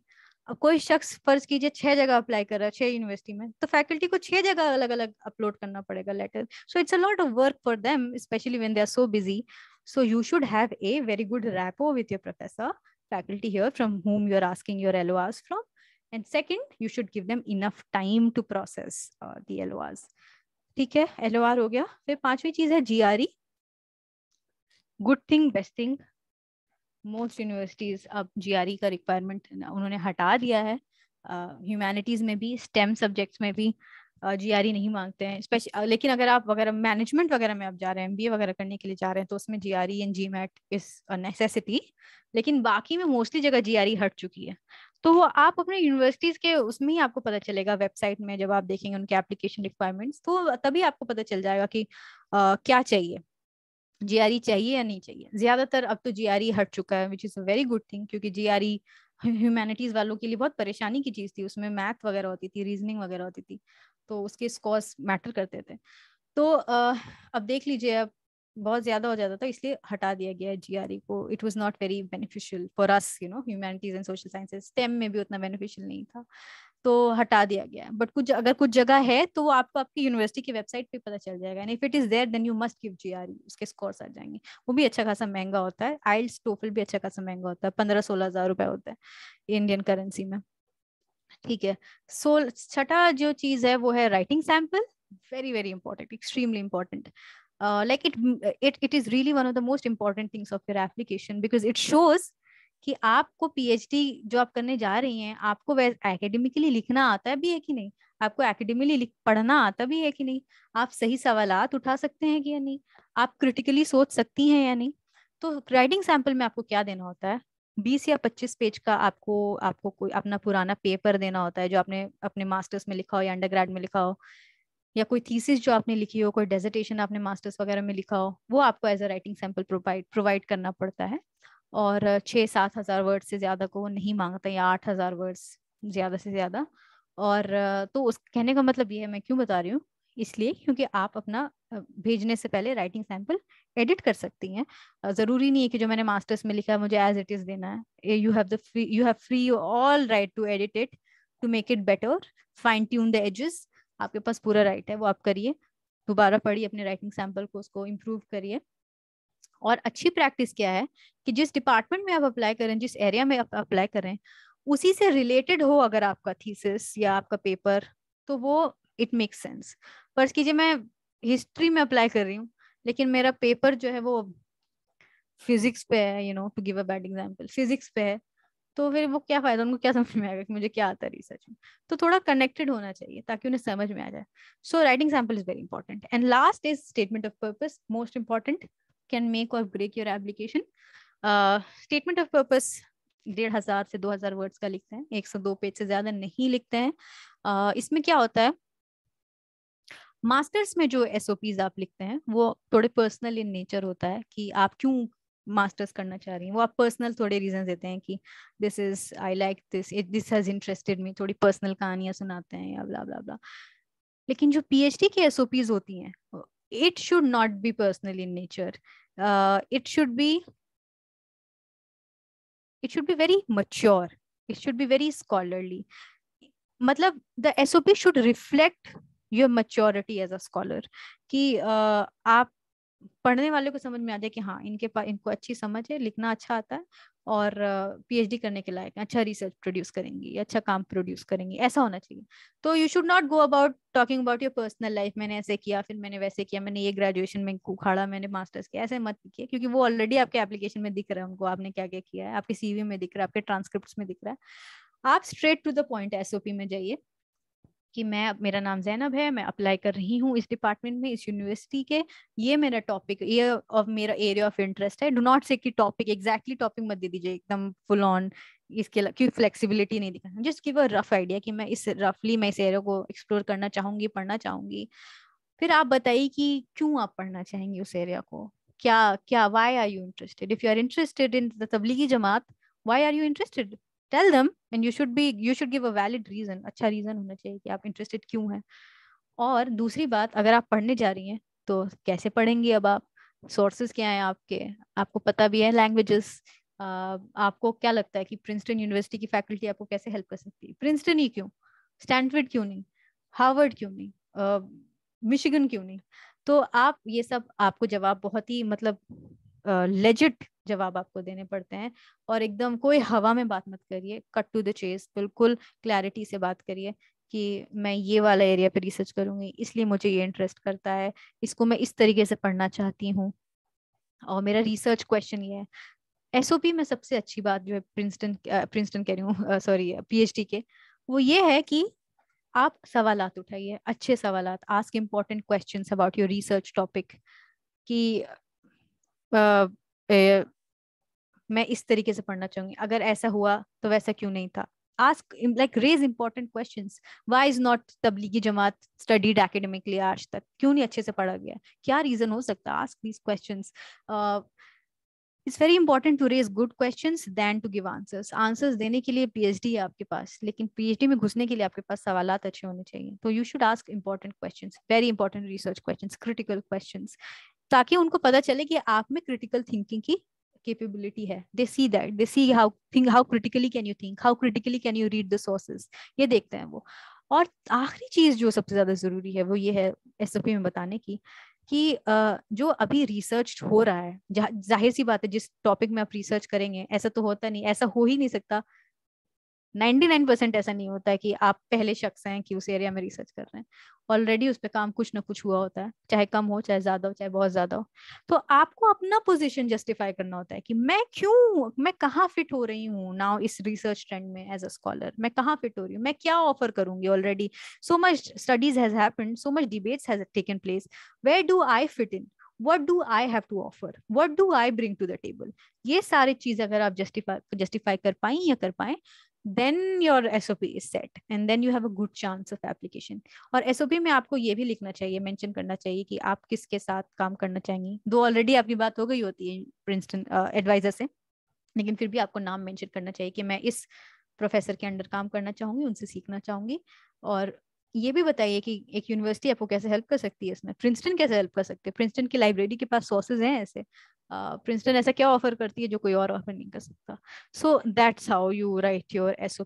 अब कोई शख्स फर्ज कीजिए छह जगह अप्लाई कर रहा है छह यूनिवर्सिटी में तो फैकल्टी को छह जगह अलग अलग अपलोड करना पड़ेगा letter so it's a lot of work for them specially when they are so busy so you should have a very good rapport with your professor faculty here from whom you are asking your LORs from. And second, you should give them enough time to process uh, the LORs. ठीक है L हो गया फिर पांचवी चीज है G R E good thing best thing most universities अब G R ई का रिक्वायरमेंट उन्होंने हटा दिया है ह्यूमैनिटीज uh, में भी स्टेम सब्जेक्ट्स में भी uh, जीआरई e नहीं मांगते हैं स्पेशल लेकिन अगर आप वगैरह मैनेजमेंट वगैरह में आप जा रहे हैं एमबीए वगैरह करने के लिए जा रहे हैं तो उसमें GRE and GMAT is necessity लेकिन बाकी में मोस्टली जगह जीआरई e हट चुकी है तो वो आप अपने यूनिवर्सिटीज के उसमें ही आपको पता चलेगा वेबसाइट में जब आप देखेंगे उनके एप्लीकेशन रिक्वायरमेंट्स तो तभी आपको पता चल जाएगा कि आ, क्या चाहिए जीआरई e चाहिए या नहीं चाहिए ज्यादातर अब तो जीआरई हट चुका है which is a very good thing क्योंकि जीआरई ह्यूमैनिटीज वालों के लिए बहुत परेशानी की चीज थी उसमें मैथ वगैरह होती थी रीजनिंग वगैरह होती थी तो उसके स्कोर्स मैटर करते थे तो अब देख लीजिए अब बहुत ज्यादा हो जाता था इसलिए हटा दिया गया जीआरई e को it was not very beneficial for us you know humanities and social sciences STEM में भी उतना बेनिफिशियल नहीं था तो हटा दिया गया बट कुछ अगर कुछ जगह है तो वो आपको आपकी यूनिवर्सिटी की वेबसाइट पे पता चल जाएगा and if it is there then you must give GRE उसके स्कोर्स आ जाएंगे वो भी अच्छा खासा महंगा होता है आइल्स टोफल भी अच्छा खासा महंगा होता है पंद्रह सोलह हजार रुपए होता है इंडियन करेंसी में ठीक है so, छठा जो चीज है वो है writing sample very very important extremely important like it it it is really one of the most important things of your application because it shows कि आपको पीएचडी जो आप करने जा रही हैं आपको वह एकेडमिकली लिखना आता है भी है कि नहीं आपको एकेडमिकली पढ़ना आता भी है कि नहीं आप सही सवाल उठा सकते हैं कि या नहीं आप क्रिटिकली सोच सकती हैं या नहीं तो राइटिंग सैंपल में आपको क्या देना होता है बीस या पच्चीस पेज का आपको आपको कोई अपना पुराना पेपर देना होता है जो आपने अपने मास्टर्स में लिखा हो या अंडर में लिखा हो या कोई थीसिस जो आपने लिखी हो कोई डेजिटेशन आपने मास्टर्स वगैरह में लिखा हो वो आपको as a writing sample provide provide करना पड़ता है और छः सात हज़ार वर्ड से ज़्यादा को नहीं मांगता या आठ हज़ार वर्ड्स ज़्यादा से ज़्यादा और तो उस कहने का मतलब ये है मैं क्यों बता रही हूँ इसलिए क्योंकि आप अपना भेजने से पहले राइटिंग सैम्पल एडिट कर सकती हैं जरूरी नहीं है कि जो मैंने मास्टर्स में लिखा है मुझे एज इट इज देना है you have the free you have free all right to edit it to make it better fine tune the edges आपके पास पूरा राइट है वो आप करिए दोबारा पढ़िए अपने राइटिंग सैम्पल को उसको इम्प्रूव करिए और अच्छी प्रैक्टिस क्या है कि जिस डिपार्टमेंट में आप अप्लाई करें जिस एरिया में आप अप्लाई करें उसी से रिलेटेड हो अगर आपका थीसिस या आपका पेपर तो वो इट मेक्स सेंस पर कीजिए मैं हिस्ट्री में अप्लाई कर रही हूँ लेकिन मेरा पेपर जो है वो फिजिक्स पे है you know to give a bad example physics पे है तो फिर वो क्या फायदा उनको क्या समझ में आएगा कि मुझे क्या आता है रिसर्च में तो थोड़ा कनेक्टेड होना चाहिए ताकि उन्हें समझ में आ जाए so writing sample is very important and last is statement of purpose most important can make और break your application statement of purpose डेढ़ हजार से दो हजार वर्ड्स का लिखते हैं एक से दो पेज से ज्यादा नहीं लिखते हैं uh, इसमें क्या होता है मास्टर्स में जो एस आप लिखते हैं वो थोड़े पर्सनल इन नेचर होता है कि आप क्यों मास्टर्स करना चाह रही हैं वो आप पर्सनल थोड़े रीजन देते हैं कि this is I like this it this has interested me थोड़ी पर्सनल कहानियां सुनाते हैं या ब्ला ब्ला ब्ला लेकिन जो पीएचडी की एस होती हैं it should not be personal in nature it should be it should be very mature it should be very scholarly मतलब the S O P should reflect your maturity as a scholar कि uh, आप पढ़ने वाले को समझ में आ जाए कि हाँ इनके पास इनको अच्छी समझ है लिखना अच्छा आता है और पीएचडी uh, करने के लायक अच्छा रिसर्च प्रोड्यूस करेंगी अच्छा काम प्रोड्यूस करेंगी ऐसा होना चाहिए तो you should not go about talking about your personal life मैंने ऐसे किया फिर मैंने वैसे किया मैंने ये ग्रेजुएशन में उखाड़ा मैंने मास्टर्स किया ऐसे मत किया क्योंकि वो ऑलरेडी आपके एप्लीकेशन में दिख रहा है उनको आपने क्या क्या किया है आपके सीवी में दिख रहा है आपके ट्रांसक्रिप्ट में दिख रहा है आप straight to the point SOP में जाइए कि मैं मेरा नाम जैनब है मैं अप्लाई कर रही हूँ इस डिपार्टमेंट में इस यूनिवर्सिटी के ये मेरा टॉपिक ये ऑफ मेरा एरिया ऑफ इंटरेस्ट है डो नॉट से कि टॉपिक एग्जैक्टली टॉपिक मत दे दीजिए एकदम फुल ऑन इसके क्योंकि फ्लेक्सिबिलिटी नहीं दिखाना just give a rough idea कि मैं इस रफली मैं इस एरिया को एक्सप्लोर करना चाहूंगी पढ़ना चाहूंगी फिर आप बताइए कि क्यों आप पढ़ना चाहेंगे उस एरिया को क्या क्या why are you interested if you are interested in the Tablighi Jamaat why are you interested tell them and you should be you should give a valid reason अच्छा रीजन होना चाहिए कि आप इंटरेस्टेड क्यों हैं और दूसरी बात अगर आप पढ़ने जा रही हैं तो कैसे पढ़ेंगी अब आप सोर्सेज क्या हैं आपके आपको पता भी है लैंग्वेजेस आपको क्या लगता है कि प्रिंसटन यूनिवर्सिटी की फैकल्टी आपको कैसे हेल्प कर सकती है प्रिंसटन ही क्यों स्टैनफर्ड क्यों नहीं हार्वर्ड क्यों नहीं मिशिगन क्यों नहीं तो आप ये सब आपको जवाब बहुत ही मतलब लेजिट जवाब आपको देने पड़ते हैं और एकदम कोई हवा में बात मत करिए कट टू द चेस बिल्कुल क्लैरिटी से बात करिए कि मैं ये वाला एरिया पे रिसर्च करूंगी इसलिए मुझे ये इंटरेस्ट करता है इसको मैं इस तरीके से पढ़ना चाहती हूँ और मेरा रिसर्च क्वेश्चन ये है एसओपी में सबसे अच्छी बात जो है प्रिंसटन प्रिंसटन कह रही हूँ सॉरी पीएचडी के वो ये है कि आप सवाल उठाइए अच्छे सवाल ask important question about your research topic कि मैं इस तरीके से पढ़ना चाहूंगी अगर ऐसा हुआ तो वैसा क्यों नहीं था ask like raise important question why is not Tablighi Jamaat studied academically आज तक क्यों नहीं अच्छे से पढ़ा गया क्या रीजन हो सकता है ask these question it's very important to raise good question than to give answers answers देने के लिए पी एच डी है आपके पास लेकिन पी एच डी में घुसने के लिए आपके पास सवाल अच्छे होने चाहिए तो you should ask important question very important research question critical question ताकि उनको पता चले कि आप में क्रिटिकल थिंकिंग की capability hai they see that they see how think how critically can you think how critically can you read the sources ye dekhte hain wo aur aakhri cheez jo sabse zyada zaruri hai wo ye hai एस mein batane ki कि जो अभी research हो रहा है जाहिर सी बात है जिस टॉपिक में आप रिसर्च करेंगे ऐसा तो होता नहीं ऐसा हो ही नहीं सकता नाइनटी नाइन परसेंट ऐसा नहीं होता है कि आप पहले शख्स हैं कि उस एरिया में रिसर्च कर रहे हैं ऑलरेडी उस पर काम कुछ ना कुछ हुआ होता है चाहे कम हो चाहे ज्यादा हो चाहे बहुत ज्यादा हो तो आपको अपना पोजिशन जस्टिफाई करना होता है कि मैं क्यों मैं कहाँ फिट हो रही हूँ नाउ इस रिसर्च ट्रेंड में एज अ स्कॉलर मैं कहाँ फिट हो रही हूँ मैं क्या ऑफर करूंगी already so much studies has happen so much debates has taken place where do I fit in what do I have to offer what do I bring to the table ये सारी चीज अगर आप justify justify कर पाए या कर पाए then your SOP is set and then you have a good chance of application. और SOP में आपको ये भी लिखना चाहिए mention करना चाहिए कि आप किसके साथ काम करना चाहेंगी दो ऑलरेडी आपकी बात हो गई होती है प्रिंसटन एडवाइजर से लेकिन फिर भी आपको नाम mention करना चाहिए कि मैं इस प्रोफेसर के अंडर काम करना चाहूंगी उनसे सीखना चाहूंगी और ये भी बताइए कि एक यूनिवर्सिटी आपको कैसे हेल्प कर सकती है इसमें प्रिंसटन कैसे हेल्प कर सकते हैं प्रिंसटन की लाइब्रेरी के पास सोर्सेज हैं ऐसे प्रिंसटन ऐसा क्या ऑफर करती है जो कोई और ऑफर नहीं कर सकता so that's how you write your S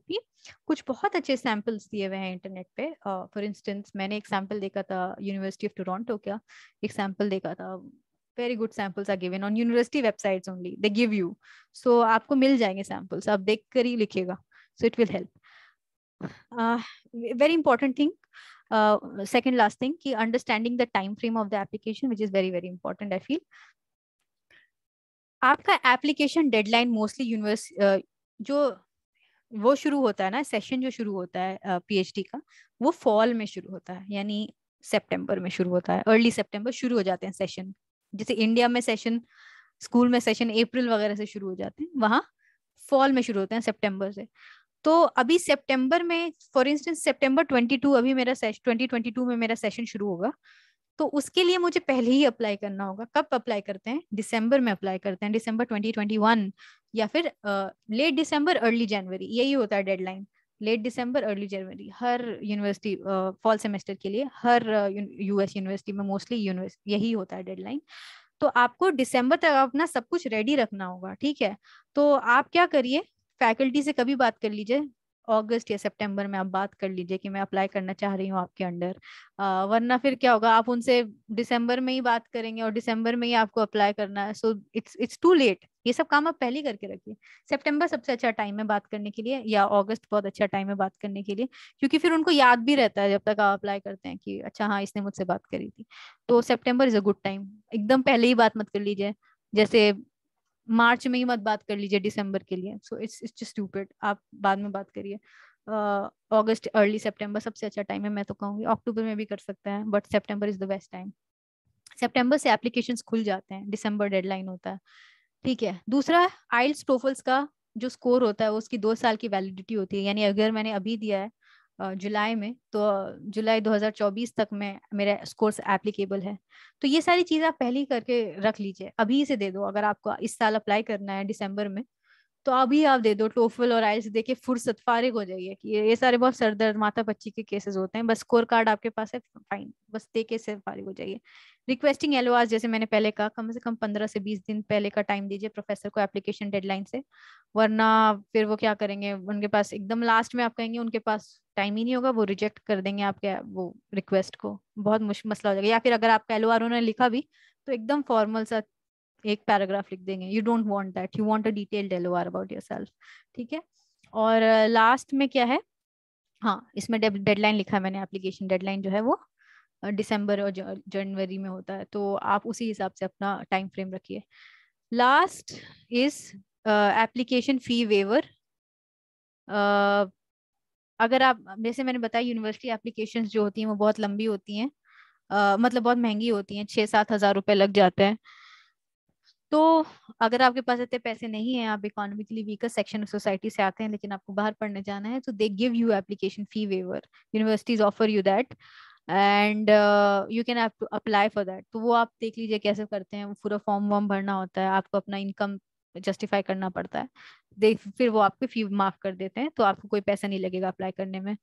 कुछ बहुत अच्छे सैम्पल्स दिए हुए हैं इंटरनेट पे फॉर uh, इंस्टेंस मैंने एक सैम्पल देखा था यूनिवर्सिटी ऑफ टोरंटो का एक सैम्पल देखा था very good samples are given on university websites only they give you so आपको मिल जाएंगे सैम्पल्स आप देख कर ही लिखिएगा so it will help very important thing second last thing understanding ki understanding the time frame of the application which very very very important आपका application deadline mostly यूनिवर्स जो वो शुरू होता है ना सेशन जो शुरू होता है पीएचडी uh, का वो फॉल में शुरू होता है यानी सितंबर में शुरू होता है अर्ली सितंबर शुरू हो जाते हैं सेशन जैसे इंडिया में सेशन स्कूल में सेशन अप्रैल वगैरह से शुरू हो जाते हैं वहाँ फॉल में शुरू होते हैं सितंबर से तो अभी सितंबर में फॉर इंस्टेंस सितंबर 22 अभी मेरा सेशन 2022 में मेरा सेशन शुरू होगा तो उसके लिए मुझे पहले ही अप्लाई करना होगा कब अप्लाई करते हैं दिसंबर में अप्लाई करते हैं दिसंबर 2021 या फिर लेट दिसंबर अर्ली जनवरी यही होता है डेडलाइन लेट दिसंबर अर्ली जनवरी हर यूनिवर्सिटी फॉल सेमेस्टर के लिए हर यूएस uh, यूनिवर्सिटी में मोस्टली यूनिवर्सिटी यही होता है डेडलाइन तो आपको दिसंबर तक अपना सब कुछ रेडी रखना होगा ठीक है तो आप क्या करिए फैकल्टी से कभी बात कर लीजिए अगस्त या सितंबर में आप बात कर लीजिए कि मैं अप्लाई करना चाह रही हूँ आपके अंडर वरना फिर क्या होगा आप उनसे दिसंबर में ही बात करेंगे और दिसंबर में ही आपको अप्लाई करना है so it's it's too late ये सब काम आप पहले ही करके रखिए सितंबर सबसे अच्छा टाइम है बात करने के लिए या अगस्त बहुत अच्छा टाइम है बात करने के लिए क्योंकि फिर उनको याद भी रहता है जब तक आप अप्लाई करते हैं कि अच्छा हाँ इसने मुझसे बात करी थी तो September is a good time एकदम पहले ही बात मत कर लीजिए जैसे मार्च में ही मत बात कर लीजिए दिसंबर के लिए so it's it's just stupid आप बाद में बात करिए अगस्त अर्ली सितंबर सबसे अच्छा टाइम है मैं तो कहूँगी अक्टूबर में भी कर सकते हैं बट सितंबर इज द बेस्ट टाइम सितंबर से एप्लीकेशन खुल जाते हैं दिसंबर डेडलाइन होता है ठीक है दूसरा आइल्स टोफल्स का जो स्कोर होता है उसकी दो साल की वैलिडिटी होती है यानी अगर मैंने अभी दिया है जुलाई में तो जुलाई 2024 तक में मेरा कोर्स एप्लीकेबल है तो ये सारी चीज़ आप पहले ही करके रख लीजिए अभी से दे दो अगर आपको इस साल अप्लाई करना है दिसंबर में तो अभी आप दे दो टोफल और आइल्स दे के फुर्सत फारिग हो जाइए कि ये सारे बहुत सर दर्द बच्ची पच्ची के केसेस होते हैं बस स्कोर कार्ड आपके पास है फाइन बस दे के से फारिग हो जाइए रिक्वेस्टिंग एलोआज जैसे मैंने पहले कहा कम से कम पंद्रह से बीस दिन पहले का टाइम दीजिए प्रोफेसर को एप्लीकेशन डेडलाइन से वरना फिर वो क्या करेंगे उनके पास एकदम लास्ट में आप कहेंगे उनके पास टाइम ही नहीं होगा वो रिजेक्ट कर देंगे आपके वो रिक्वेस्ट को बहुत मसला हो जाएगा या फिर अगर आपका एल ने लिखा भी तो एकदम फॉर्मल सा एक पैराग्राफ लिख देंगे you don't want that you want a detailed L about your ठीक है और लास्ट uh, में क्या है हाँ इसमें डेडलाइन लिखा है मैंने एप्लीकेशन डेडलाइन जो है वो दिसंबर और जनवरी में होता है तो आप उसी हिसाब से अपना टाइम फ्रेम रखिए last is application fee waiver अगर आप जैसे मैंने बताया यूनिवर्सिटी एप्लीकेशन जो होती हैं वो बहुत लंबी होती हैं uh, मतलब बहुत महंगी होती हैं छः सात हज़ार रुपये लग जाते हैं तो अगर आपके पास इतने पैसे नहीं है आप economically weaker section of society से आते हैं लेकिन आपको बाहर पढ़ने जाना है तो they give you application fee waiver universities offer you that and you can apply for that तो वो आप देख लीजिए कैसे करते हैं पूरा फॉर्म वॉर्म भरना होता है आपको अपना इनकम जस्टिफाई करना पड़ता है दे फिर वो आपको फी माफ कर देते हैं तो आपको कोई पैसा नहीं लगेगा अप्लाई करने में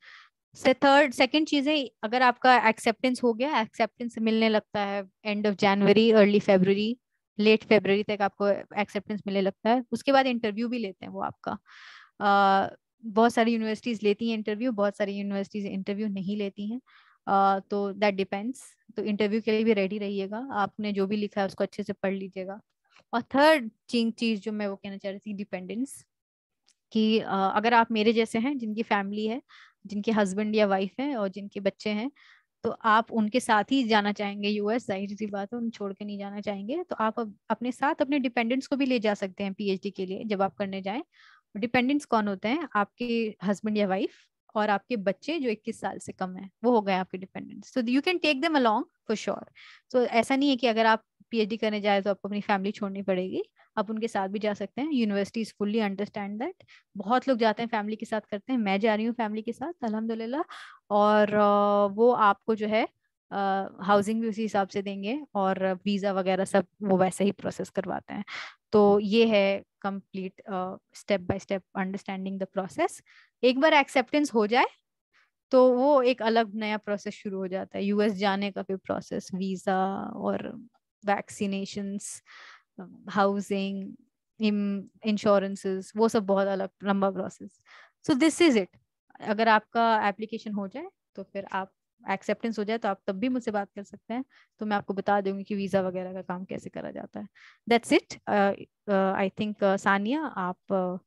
से थर्ड सेकेंड चीज है अगर आपका एक्सेप्टेंस हो गया एक्सेप्टेंस मिलने लगता है एंड ऑफ जनवरी अर्ली फेबररी लेट फेबररी तक आपको एक्सेप्टेंस मिलने लगता है उसके बाद इंटरव्यू भी लेते हैं वो आपका uh, बहुत सारी यूनिवर्सिटीज लेती हैं इंटरव्यू बहुत सारी यूनिवर्सिटीज इंटरव्यू नहीं लेती हैं uh, तो दैट डिपेंड्स तो इंटरव्यू के लिए भी रेडी रहिएगा आपने जो भी लिखा है उसको अच्छे से पढ़ लीजिएगा और थर्ड चीज जो मैं वो कहना चाह रही थी डिपेंडेंस कि अगर आप मेरे जैसे हैं जिनकी फैमिली है जिनके हस्बैंड या वाइफ है और जिनके बच्चे हैं तो आप उनके साथ ही जाना चाहेंगे यूएस जाहिर सी बात है उन छोड़ के नहीं जाना चाहेंगे तो आप अपने साथ अपने डिपेंडेंट्स को भी ले जा सकते हैं पीएचडी के लिए जब आप करने जाएं डिपेंडेंट्स कौन होते हैं आपके हस्बैंड या वाइफ और आपके बच्चे जो 21 साल से कम है वो हो गए आपके डिपेंडेंट तो you can take them along for sure so ऐसा नहीं है कि अगर आप पीएचडी करने जाए तो आपको अपनी फैमिली छोड़नी पड़ेगी आप उनके साथ भी जा सकते हैं university is fully understand that बहुत लोग जाते हैं फैमिली के साथ करते हैं मैं जा रही हूँ फैमिली के साथ अलहमदुल्ला और वो आपको जो है हाउसिंग भी उसी हिसाब से देंगे और वीज़ा वगैरह सब वो वैसे ही प्रोसेस करवाते हैं तो ये है complete step by step understanding the process एक बार एक्सेप्टेंस हो जाए तो वो एक अलग नया प्रोसेस शुरू हो जाता है यूएस जाने का भी प्रोसेस वीजा और वैक्सीनेशन हाउसिंग इंश्योरेंसेस वो सब बहुत अलग लंबा process so this is it अगर आपका एप्लीकेशन हो जाए तो फिर आप एक्सेप्टेंस हो जाए तो आप तब भी मुझसे बात कर सकते हैं तो मैं आपको बता दूंगी कि वीज़ा वगैरह का काम कैसे करा जाता है that's it I think Sania आप uh,